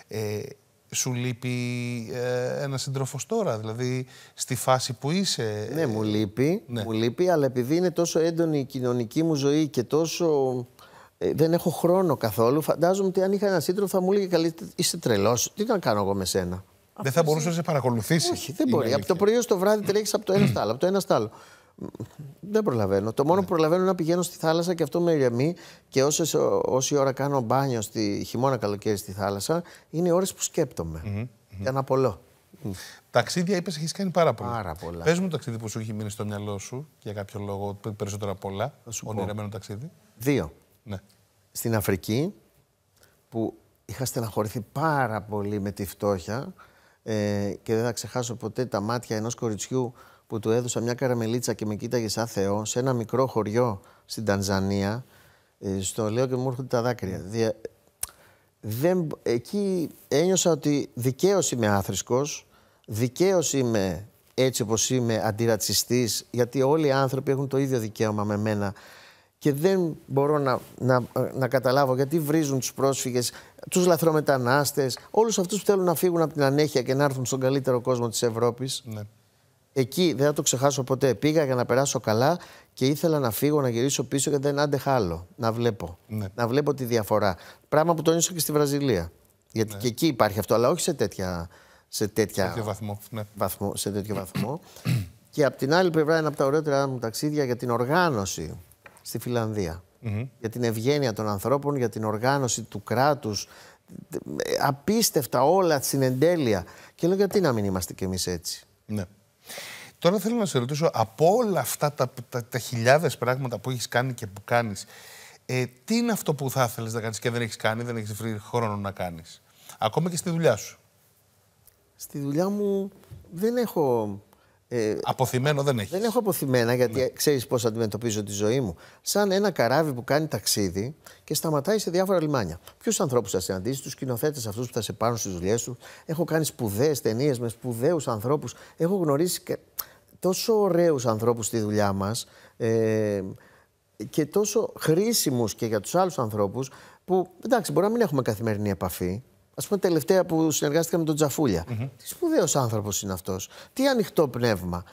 Ε, ε, σου λείπει ε, ένα σύντροφο τώρα, δηλαδή στη φάση που είσαι. Ναι, ε, μου λείπει, ναι. μου λείπει, αλλά επειδή είναι τόσο έντονη η κοινωνική μου ζωή και τόσο ε, δεν έχω χρόνο καθόλου. Φαντάζομαι ότι αν είχα ένα σύντροφο θα μου έλεγε καλή, είσαι τρελός. Τι να κάνω εγώ με σένα. Δεν θα μπορούσες να σε παρακολουθήσεις. Όχι, δεν μπορεί. Από το πρωί το βράδυ τρέχεις από το ένα στο Από το ένα στο Δεν προλαβαίνω. Το μόνο που ναι. προλαβαίνω είναι να πηγαίνω στη θάλασσα και αυτό με ηρεμεί. Και όση ώρα κάνω μπάνιο στη χειμώνα καλοκαίρι στη θάλασσα, είναι οι ώρες που σκέπτομαι. για να πολλώ. Ταξίδια είπες, έχεις κάνει πάρα πολλά. Πάρα Πες μου το ταξίδι που σου έχει μείνει στο μυαλό σου για κάποιο λόγο, περισσότερα πολλά. Ονειρεμένο ταξίδι. Δύο. Ναι. στην Αφρική που είχα στεναχωρηθεί πάρα πολύ με τη φτώχεια ε, και δεν θα ξεχάσω ποτέ τα μάτια ενός κοριτσιού που του έδωσα μια καραμελίτσα και με κοίταγε σαν Θεό σε ένα μικρό χωριό στην Τανζανία. Ε, στο λέω και μου έρχονται τα δάκρυα. Ναι. Δεν... Εκεί ένιωσα ότι δικαίως είμαι άθρησκος, δικαίως είμαι έτσι όπως είμαι αντιρατσιστής, γιατί όλοι οι άνθρωποι έχουν το ίδιο δικαίωμα με μένα και δεν μπορώ να, να, να καταλάβω γιατί βρίζουν τους πρόσφυγες, τους λαθρομετανάστες, όλους αυτούς που θέλουν να φύγουν από την ανέχεια και να έρθουν στον καλύτερο κόσμο της Ευρώπης. Ναι. Εκεί δεν θα το ξεχάσω ποτέ. Πήγα για να περάσω καλά και ήθελα να φύγω, να γυρίσω πίσω γιατί δεν άντεχα άλλο. Να βλέπω. Ναι. Να βλέπω τη διαφορά. Πράγμα που τόνισα και στη Βραζιλία. Γιατί ναι. και εκεί υπάρχει αυτό, αλλά όχι σε τέτοια. Σε, τέτοια σε τέτοιο βαθμό. Ναι. βαθμό, σε τέτοιο βαθμό. και από την άλλη πλευρά, ένα από τα ωραίτερα μου ταξίδια για την οργάνωση στη φιλανδια Για την ευγένεια των ανθρώπων, για την οργάνωση του κράτους. Απίστευτα όλα εντέλεια. Και λέω γιατί να μην είμαστε κι εμείς έτσι. Ναι. Τώρα θέλω να σε ρωτήσω από όλα αυτά τα, τα, χιλιάδες πράγματα που έχεις κάνει και που κάνεις ε, τι είναι αυτό που θα ήθελες να κάνεις και δεν έχεις κάνει, δεν έχεις βρει χρόνο να κάνεις. ακόμα και στη δουλειά σου Στη δουλειά μου δεν έχω ε, αποθυμένο δεν έχεις. Δεν έχω αποθυμένα γιατί ναι. ξέρεις πώς αντιμετωπίζω τη ζωή μου. Σαν ένα καράβι που κάνει ταξίδι και σταματάει σε διάφορα λιμάνια. Ποιους ανθρώπους θα συναντήσεις, τους σκηνοθέτες αυτούς που θα σε πάρουν στις δουλειές σου Έχω κάνει σπουδαίες ταινίες με σπουδαίους ανθρώπους. Έχω γνωρίσει και τόσο ωραίους ανθρώπους στη δουλειά μας ε, και τόσο χρήσιμους και για τους άλλους ανθρώπους που εντάξει, μπορεί να μην έχουμε καθημερινή επαφή, ας πούμε, τελευταία που συνεργάστηκα με τον Τζαφούλια. Τι σπουδαίος άνθρωπος είναι αυτός. Τι ανοιχτό πνεύμα.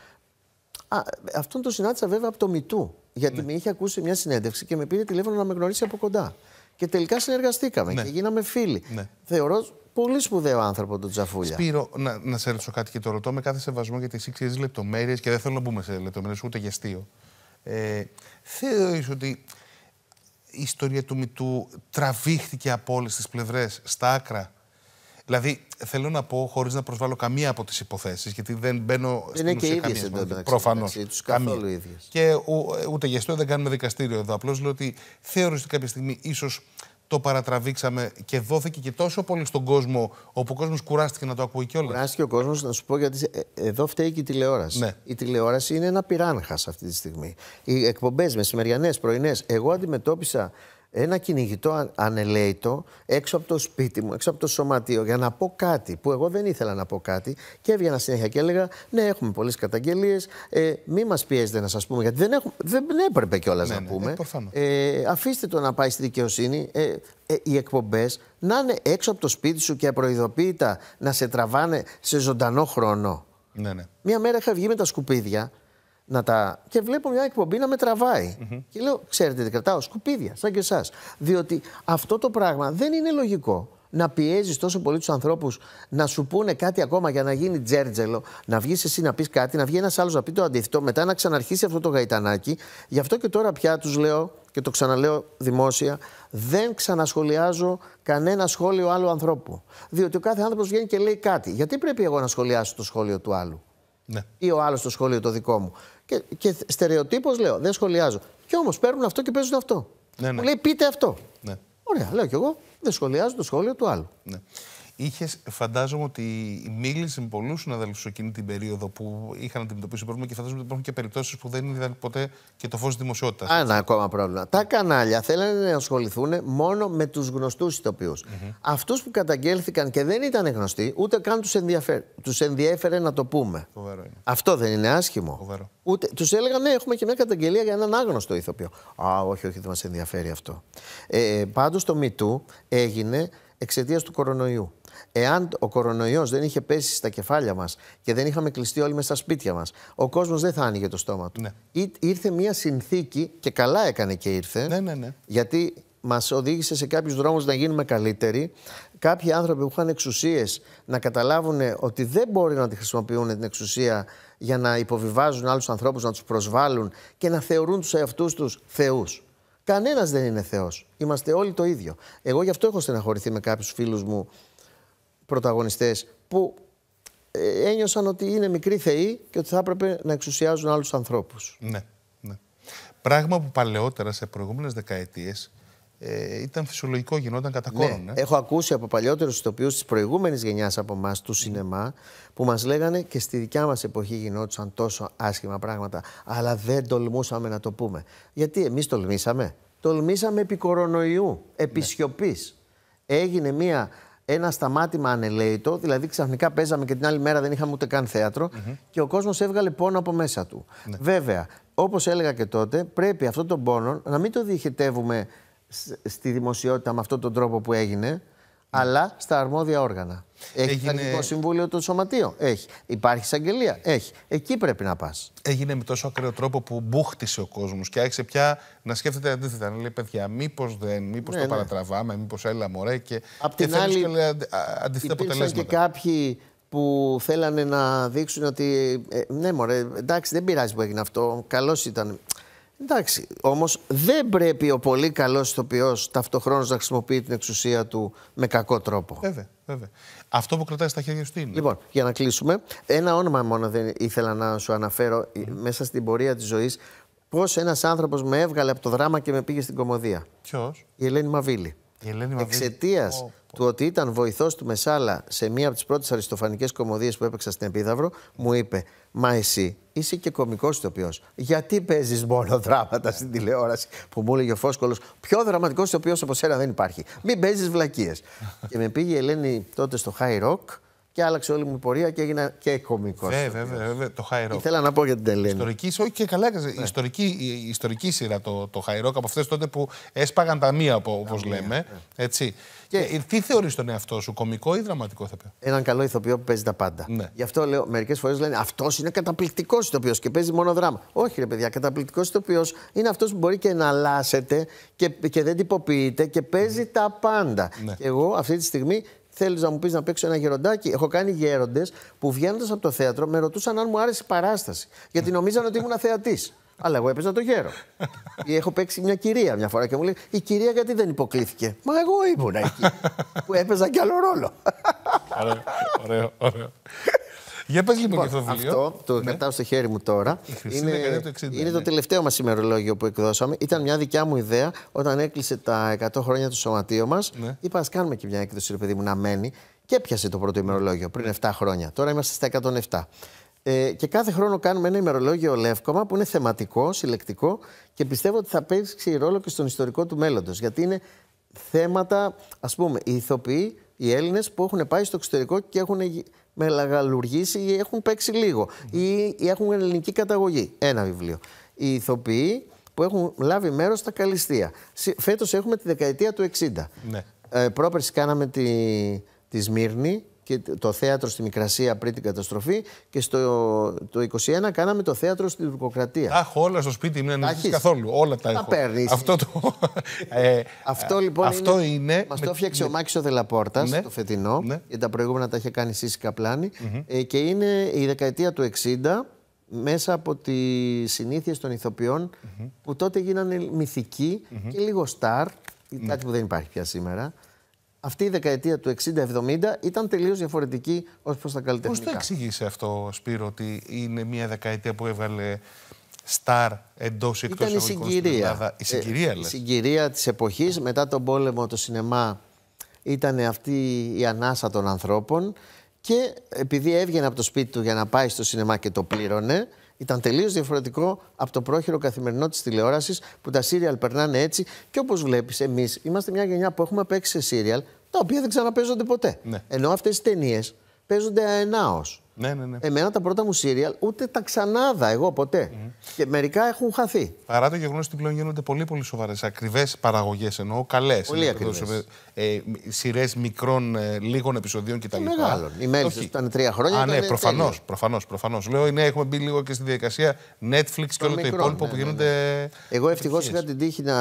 Α, αυτόν τον συνάντησα βέβαια από το Μητού. Γιατί ναι. με είχε ακούσει μια συνέντευξη και με πήρε τηλέφωνο να με γνωρίσει από κοντά. Και τελικά συνεργαστήκαμε ναι. και γίναμε φίλοι. Ναι. Θεωρώ πολύ σπουδαίο άνθρωπο τον Τζαφούλια. Σπύρο, να, να σε ρωτήσω κάτι και το ρωτώ με κάθε σεβασμό γιατί εσύ ξέρεις λεπτομέρειες και δεν θέλω να μπούμε σε λεπτομέρειες ούτε για αστείο. Ε, Θεωρείς ότι η ιστορία του Μητού τραβήχθηκε από όλες τις πλευρές στα άκρα Δηλαδή, θέλω να πω, χωρίς να προσβάλλω καμία από τις υποθέσεις, γιατί δεν μπαίνω στην είναι ουσία και ίδιε εντό Προφανώ. Καθόλου ίδιες. Και ο, ε, ούτε γι' αυτό δεν κάνουμε δικαστήριο εδώ. Απλώς λέω ότι θεωρώ ότι κάποια στιγμή ίσως το παρατραβήξαμε και δόθηκε και τόσο πολύ στον κόσμο, όπου ο κόσμος κουράστηκε να το ακούει κιόλας. Κουράστηκε ο κόσμος, να σου πω γιατί ε, εδώ φταίει και η τηλεόραση. Ναι. Η τηλεόραση είναι ένα πυράνχας αυτή τη στιγμή. Οι εκπομπές μεσημεριανές, πρωινές. Εγώ αντιμετώπισα ένα κυνηγητό ανελέητο έξω από το σπίτι μου, έξω από το σωματείο, για να πω κάτι που εγώ δεν ήθελα να πω κάτι και έβγαινα συνέχεια και έλεγα: Ναι, έχουμε πολλές καταγγελίες. Ε, μη μας πιέζετε να σας πούμε, γιατί δεν, έχουμε, δεν έπρεπε κιόλας ναι, να ναι, ναι, πούμε. Ε, αφήστε το να πάει στη δικαιοσύνη. Ε, ε, οι εκπομπές να είναι έξω από το σπίτι σου και απροειδοποίητα να σε τραβάνε σε ζωντανό χρόνο. Ναι, ναι. Μία μέρα είχα βγει με τα σκουπίδια να τα. Και βλέπω μια εκπομπή να με τραβαει Και λέω, ξέρετε τι κρατάω, σκουπίδια, σαν και εσάς. Διότι αυτό το πράγμα δεν είναι λογικό. Να πιέζεις τόσο πολύ τους ανθρώπους να σου πούνε κάτι ακόμα για να γίνει τζέρτζελο, να βγεις εσύ να πεις κάτι, να βγει ένας άλλος να πει το αντίθετο, μετά να ξαναρχίσει αυτό το γαϊτανάκι. Γι' αυτό και τώρα πια τους λέω και το ξαναλέω δημόσια, δεν ξανασχολιάζω κανένα σχόλιο άλλου ανθρώπου. Διότι ο κάθε άνθρωπος βγαίνει και λέει κάτι. Γιατί πρέπει εγώ να σχολιάσω το σχόλιο του άλλου ναι. ή ο άλλος το σχόλιο το δικό μου. Και, και στερεοτύπως λέω, δεν σχολιάζω. Και όμως παίρνουν αυτό και παίζουν αυτό. Ναι, Μου ναι. λέει πείτε αυτό. Ναι. Ωραία, λέω κι εγώ, δεν σχολιάζω το σχόλιο του άλλου. Ναι. Είχες, φαντάζομαι ότι μίλησε με πολλούς συναδέλφους εκείνη την περίοδο που είχαν αντιμετωπίσει πρόβλημα και φαντάζομαι ότι υπάρχουν και περιπτώσεις που δεν είδαν ποτέ και το φως της δημοσιότητας. Ένα ακόμα πρόβλημα. Τα κανάλια θέλανε να ασχοληθούν μόνο με τους γνωστούς ηθοποιούς. Αυτούς που καταγγέλθηκαν και δεν ήταν γνωστοί, ούτε καν τους τους ενδιέφερε να το πούμε. Φοβερό Αυτό δεν είναι άσχημο. Ούτε... Τους έλεγαν, ναι, έχουμε και μια καταγγελία για έναν άγνωστο ηθοποιό. Α, όχι, όχι, δεν μας ενδιαφέρει αυτό. Ε, Πάντως το MeToo έγινε εξαιτίας του κορονοϊού. Εάν ο κορονοϊός δεν είχε πέσει στα κεφάλια μας και δεν είχαμε κλειστεί όλοι μέσα στα σπίτια μας, ο κόσμος δεν θα άνοιγε το στόμα του. Ναι. ήρθε μια συνθήκη και καλά έκανε και ήρθε. Ναι, ναι, γιατί μας οδήγησε σε κάποιους δρόμους να γίνουμε καλύτεροι. Κάποιοι άνθρωποι που είχαν εξουσίες να καταλάβουν ότι δεν μπορεί να τη χρησιμοποιούν την εξουσία για να υποβιβάζουν άλλους ανθρώπους, να τους προσβάλλουν και να θεωρούν τους εαυτούς τους θεούς. Κανένας δεν είναι Θεός. Είμαστε όλοι το ίδιο. Εγώ γι' αυτό έχω στεναχωρηθεί με κάποιους φίλους μου πρωταγωνιστές που ε, ένιωσαν ότι είναι μικροί θεοί και ότι θα έπρεπε να εξουσιάζουν άλλους ανθρώπους. Ναι, ναι. Πράγμα που παλαιότερα σε προηγούμενες δεκαετίες ε, ήταν φυσιολογικό, γινόταν κατά ναι, κόρον. Ε. Έχω ακούσει από παλιότερους ηθοποιούς της προηγούμενης γενιάς από εμάς του σινεμά που μας λέγανε και στη δικιά μας εποχή γινόντουσαν τόσο άσχημα πράγματα. Αλλά δεν τολμούσαμε να το πούμε. Γιατί εμείς τολμήσαμε. Τολμήσαμε επί κορονοϊού, επί ναι. Έγινε μια ένα σταμάτημα ανελαίητο. δηλαδή ξαφνικά παίζαμε και την άλλη μέρα δεν είχαμε ούτε καν θέατρο και ο κόσμος έβγαλε πόνο από μέσα του. Ναι. Βέβαια, όπως έλεγα και τότε, πρέπει αυτό τον πόνο να μην το διοχετεύουμε στη δημοσιότητα με αυτόν τον τρόπο που έγινε. Ναι. αλλά στα αρμόδια όργανα. Έχει το το Συμβούλιο του Σωματείου. Έχει. Υπάρχει εισαγγελία. Έχει. Εκεί πρέπει να πας. Έγινε με τόσο ακραίο τρόπο που μπούχτισε ο κόσμος και άρχισε πια να σκέφτεται αντίθετα. Να λέει παιδιά, μήπως δεν, μήπως ναι, το ναι. παρατραβάμε, μήπως έλα μωρέ. Και, Απ' την και άλλη, και αντίθετα αποτελέσματα. και κάποιοι που θέλανε να δείξουν ότι. Ε, ναι, μωρέ, εντάξει, δεν πειράζει που έγινε αυτό. Καλός ήταν. Εντάξει, όμως δεν πρέπει ο πολύ καλός ηθοποιός ταυτοχρόνως να χρησιμοποιεί την εξουσία του με κακό τρόπο. Βέβαια, βέβαια. Αυτό που κρατάει στα χέρια σου τι είναι. Λοιπόν, για να κλείσουμε, ένα όνομα μόνο δεν ήθελα να σου αναφέρω ε, μέσα στην πορεία της ζωής, πώς ένας άνθρωπος με έβγαλε από το δράμα και με πήγε στην κομμωδία. Ποιος. Η Ελένη Μαβίλη. Η Μαβίλη του ότι ήταν βοηθός του Μεσάλα σε μία από τις πρώτες αριστοφανικές κομμωδίες που έπαιξα στην Επίδαυρο, μου είπε: Μα εσύ είσαι και κωμικό ηθοποιός. Γιατί παίζεις μόνο δράματα στην τηλεόραση, που μου έλεγε ο Φόσκολος, Πιο δραματικός ηθοποιός από σένα δεν υπάρχει. Μην παίζεις βλακίες. και με πήγε η Ελένη τότε στο High Rock και άλλαξε όλη μου η πορεία και έγινα και κωμικός. Βέβαια, βέβαια, το χαϊρό. Ήθελα να πω για την Τελένη. Ιστορική, όχι και καλά, ναι. ιστορική, ιστορική σειρά το, το χαϊρό από αυτές τότε που έσπαγαν τα μία, όπω λέμε. Ναι. Έτσι. Και, Ε, τι θεωρείς τον εαυτό σου, κωμικό ή δραματικό θα πει. Έναν καλό ηθοποιό που παίζει τα πάντα. Ναι. Γι' αυτό λέω, μερικές φορές λένε αυτός είναι καταπληκτικός ηθοποιός και παίζει μόνο δράμα. Όχι, ρε παιδιά, καταπληκτικός ηθοποιός είναι αυτός που μπορεί και να αλλάσετε και, και δεν τυποποιείται και παίζει mm. τα πάντα. Ναι. Και εγώ αυτή τη στιγμή Θέλεις να μου πεις να παίξω ένα γεροντάκι. Έχω κάνει γέροντες που βγαίνοντας από το θέατρο με ρωτούσαν αν μου άρεσε η παράσταση. Γιατί νομίζαν ότι ήμουν θεατής. Αλλά εγώ έπαιζα το γέρο. έχω παίξει μια κυρία μια φορά και μου λέει: Η κυρία γιατί δεν υποκλήθηκε. Μα εγώ ήμουν εκεί. που έπαιζα κι άλλο ρόλο. ωραίο. ωραίο. Για πες λοιπόν, λοιπόν αυτό το βιβλίο. Αυτό το ναι. κρατάω στο χέρι μου τώρα. Είναι, το είναι το τελευταίο μας ημερολόγιο που εκδώσαμε. Ήταν μια δικιά μου ιδέα όταν έκλεισε τα 100 χρόνια του σωματείου μας. Ναι. Είπα, ας κάνουμε και μια έκδοση, ρε παιδί μου, να μένει. Και πιασε το πρώτο ημερολόγιο πριν 7 χρόνια. Τώρα είμαστε στα 107. Ε, και κάθε χρόνο κάνουμε ένα ημερολόγιο Λεύκομα που είναι θεματικό, συλλεκτικό και πιστεύω ότι θα παίξει ρόλο και στον ιστορικό του μέλλοντος. Γιατί είναι θέματα, ας πούμε, οι ηθοποιοί, οι Έλληνες που έχουν πάει στο εξωτερικό και έχουν με λαγαλουργήσει ή έχουν παίξει λίγο ή, έχουν ελληνική καταγωγή. Ένα βιβλίο. Οι ηθοποιοί που έχουν λάβει μέρος στα καλλιστεία. Φέτος έχουμε τη δεκαετία του 60. Ναι. Ε, κάναμε τη, τη Σμύρνη, και το θέατρο στη Μικρασία πριν την καταστροφή και στο το 21 κάναμε το θέατρο στην Τουρκοκρατία. Τα έχω όλα στο σπίτι, μην ναι, ανησυχείς ναι, καθόλου. Όλα τα, τα έχω. Παίρνεις. Αυτό, το... ε, αυτό λοιπόν αυτό είναι... είναι... Μας με... το έφτιαξε με... ο Μάκης ο Δελαπόρτας ναι, το φετινό, ναι. γιατί τα προηγούμενα τα είχε κάνει Σίσικα καπλάνη. Ε, και είναι η δεκαετία του 60 μέσα από τις συνήθειες των ηθοποιων που τότε γίνανε μυθικοί και λίγο στάρ, κάτι που δεν υπάρχει πια σήμερα αυτή η δεκαετία του 60-70 ήταν τελείως διαφορετική ως προς τα καλλιτεχνικά. Πώς το εξήγησε αυτό, Σπύρο, ότι είναι μια δεκαετία που έβγαλε στάρ εντός ή εκτός Ήταν η ε, συγκυρία. Η συγκυρία, ε, συγκυρία της εποχής μετά τον πόλεμο, το σινεμά ήταν αυτή η ανάσα των ανθρώπων και επειδή έβγαινε από το σπίτι του για να πάει στο σινεμά και το πλήρωνε, ήταν τελείως διαφορετικό από το πρόχειρο καθημερινό της τηλεόρασης που τα σύριαλ περνάνε έτσι. Και όπως βλέπεις, εμείς είμαστε μια γενιά που έχουμε παίξει σε σύριαλ τα οποία δεν ξαναπαιζόνται ποτέ. Ναι. Ενώ αυτές οι ταινίες παίζονται αενάω. Ναι, ναι, ναι. Εμένα τα πρώτα μου σύριαλ ούτε τα ξανάδα εγώ ποτέ. Mm. Και μερικά έχουν χαθεί. Παρά το γεγονός ότι πλέον γίνονται πολύ, πολύ σοβαρές, ακριβές παραγωγές εννοώ, καλές. Πολύ ακριβέ. Ε, μικρών, ε, λίγων επεισοδίων κτλ. Ε, μεγάλων. Η Μέλισσα ήταν τρία χρόνια. Α, ναι, προφανώς. Προφανώς, προφανώς. Λέω, ναι, έχουμε μπει λίγο και στη διαδικασία Netflix και όλο το υπόλοιπο ναι, που ναι, ναι. γίνονται. Εγώ ευτυχώς είχα την τύχη να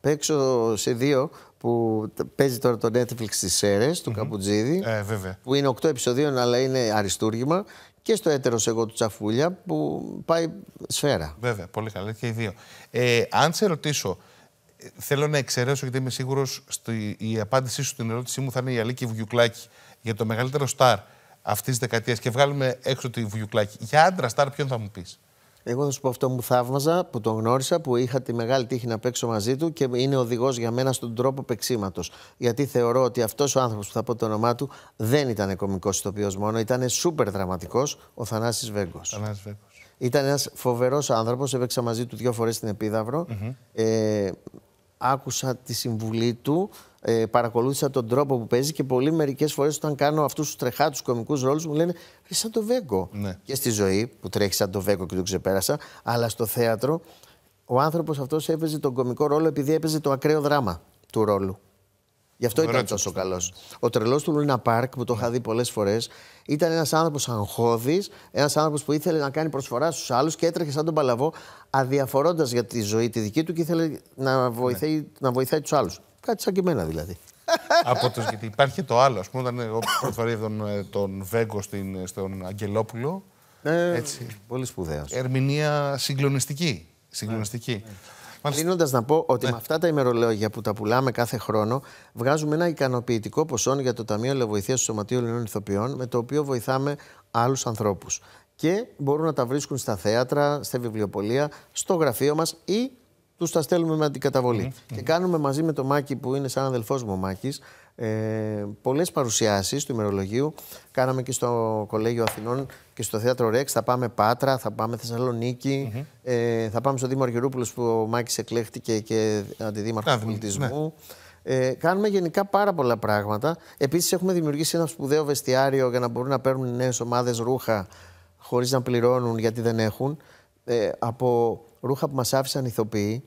παίξω σε δύο που παίζει τώρα το Netflix στις ΣΕΡΕΣ του mm Καπουτζίδη ε, βέβαια. που είναι οκτώ επεισοδίων αλλά είναι αριστούργημα και στο έτερος εγώ του Τσαφούλια που πάει σφαίρα. Βέβαια, πολύ καλά και οι δύο. Ε, αν σε ρωτήσω, θέλω να εξαιρέσω γιατί είμαι σίγουρος ότι η απάντησή σου στην ερώτησή μου θα είναι η Αλίκη Βουγιουκλάκη για το μεγαλύτερο στάρ αυτής της δεκαετίας και βγάλουμε έξω τη Βουγιουκλάκη. Για άντρα στάρ ποιον θα μου πεις. Εγώ θα σου πω αυτό που θαύμαζα, που τον γνώρισα, που είχα τη μεγάλη τύχη να παίξω μαζί του και είναι οδηγός για μένα στον τρόπο παίξήματος. Γιατί θεωρώ ότι αυτός ο άνθρωπος που θα πω το όνομά του δεν ήταν κωμικό ηθοποιός μόνο, ήταν σούπερ δραματικός ο Θανάσης Βέγκος. Ήταν ένας φοβερός άνθρωπος, έπαιξα μαζί του δύο φορές στην Επίδαυρο. ε, άκουσα τη συμβουλή του ε, παρακολούθησα τον τρόπο που παίζει και πολλοί μερικές φορές όταν κάνω αυτούς τους τρεχάτους κομικούς ρόλους μου λένε Είσαι σαν το Βέγκο. Ναι. Και στη ζωή που τρέχει σαν το Βέγκο και το ξεπέρασα, αλλά στο θέατρο ο άνθρωπος αυτός έπαιζε τον κομικό ρόλο επειδή έπαιζε το ακραίο δράμα του ρόλου. Γι' αυτό ήταν τόσο καλός. Ο τρελός του Λούνα Πάρκ, που το είχα δει πολλές φορές, ήταν ένας άνθρωπος αγχώδης, ένας άνθρωπος που ήθελε να κάνει προσφορά στους άλλους και έτρεχε σαν τον παλαβό, αδιαφορώντας για τη ζωή τη δική του και ήθελε να βοηθάει, ναι. βοηθάει τους άλλους. Κάτι σαν και εμένα δηλαδή. Από γιατί υπάρχει το άλλο. Ας πούμε, όταν εγώ τον, ε, τον Βέγκο στην, ε, στον Αγγελόπουλο. Ε, έτσι, πολύ σπουδαίος. Ερμηνεία συγκλονιστική. συγκλονιστική. Ναι. Κλείνοντας, να πω ότι με ναι. αυτά τα ημερολόγια που τα πουλάμε κάθε χρόνο, βγάζουμε ένα ικανοποιητικό ποσό για το Ταμείο Λευοηθεία του Σωματείου Ελληνών Ιθοποιών, με το οποίο βοηθάμε άλλους ανθρώπους. Και μπορούν να τα βρίσκουν στα θέατρα, στα βιβλιοπολία, στο γραφείο μας ή τους τα στέλνουμε με αντικαταβολή. Mm Και κάνουμε μαζί με το Μάκη, που είναι σαν αδελφός μου ο Μάκης, ε, πολλές παρουσιάσεις του ημερολογίου. Κάναμε και στο Κολέγιο Αθηνών και στο Θέατρο Ρέξ. Θα πάμε Πάτρα, θα πάμε Θεσσαλονίκη, ε, θα πάμε στο Δήμο Αργυρούπουλος, που ο Μάκης εκλέχτηκε και αντιδήμαρχος του ναι, πολιτισμού. Ναι. Ε, κάνουμε γενικά πάρα πολλά πράγματα. Επίσης έχουμε δημιουργήσει ένα σπουδαίο βεστιάριο για να μπορούν να παίρνουν νέες ομάδες ρούχα χωρίς να πληρώνουν γιατί δεν έχουν. Ε, από ρούχα που μας άφησαν ηθοποιοί,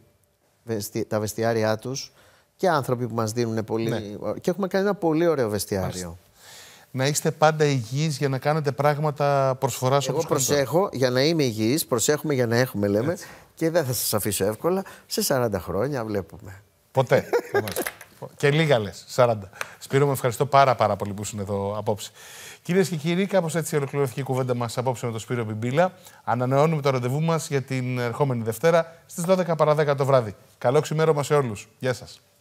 τα βεστιάριά τους, και άνθρωποι που μας δίνουν πολύ... Ναι. Και έχουμε κάνει ένα πολύ ωραίο βεστιάριο. Να είστε πάντα υγιείς για να κάνετε πράγματα προσφοράς Εγώ προσέχω για να είμαι υγιής, προσέχουμε για να έχουμε λέμε και δεν θα σας αφήσω εύκολα. Σε 40 χρόνια βλέπουμε. Ποτέ. και λίγα λες, 40. Σπύρο, με ευχαριστώ πάρα πάρα πολύ που ήσουν εδώ απόψε. Κυρίες και κύριοι, κάπως έτσι ολοκληρώθηκε η κουβέντα μας απόψε με τον Σπύρο Μπιμπίλα. Ανανεώνουμε το ραντεβού μας για την ερχόμενη Δευτέρα στις 12 παρα 10 το βράδυ. Καλό ξημέρωμα σε όλους. Γεια σας.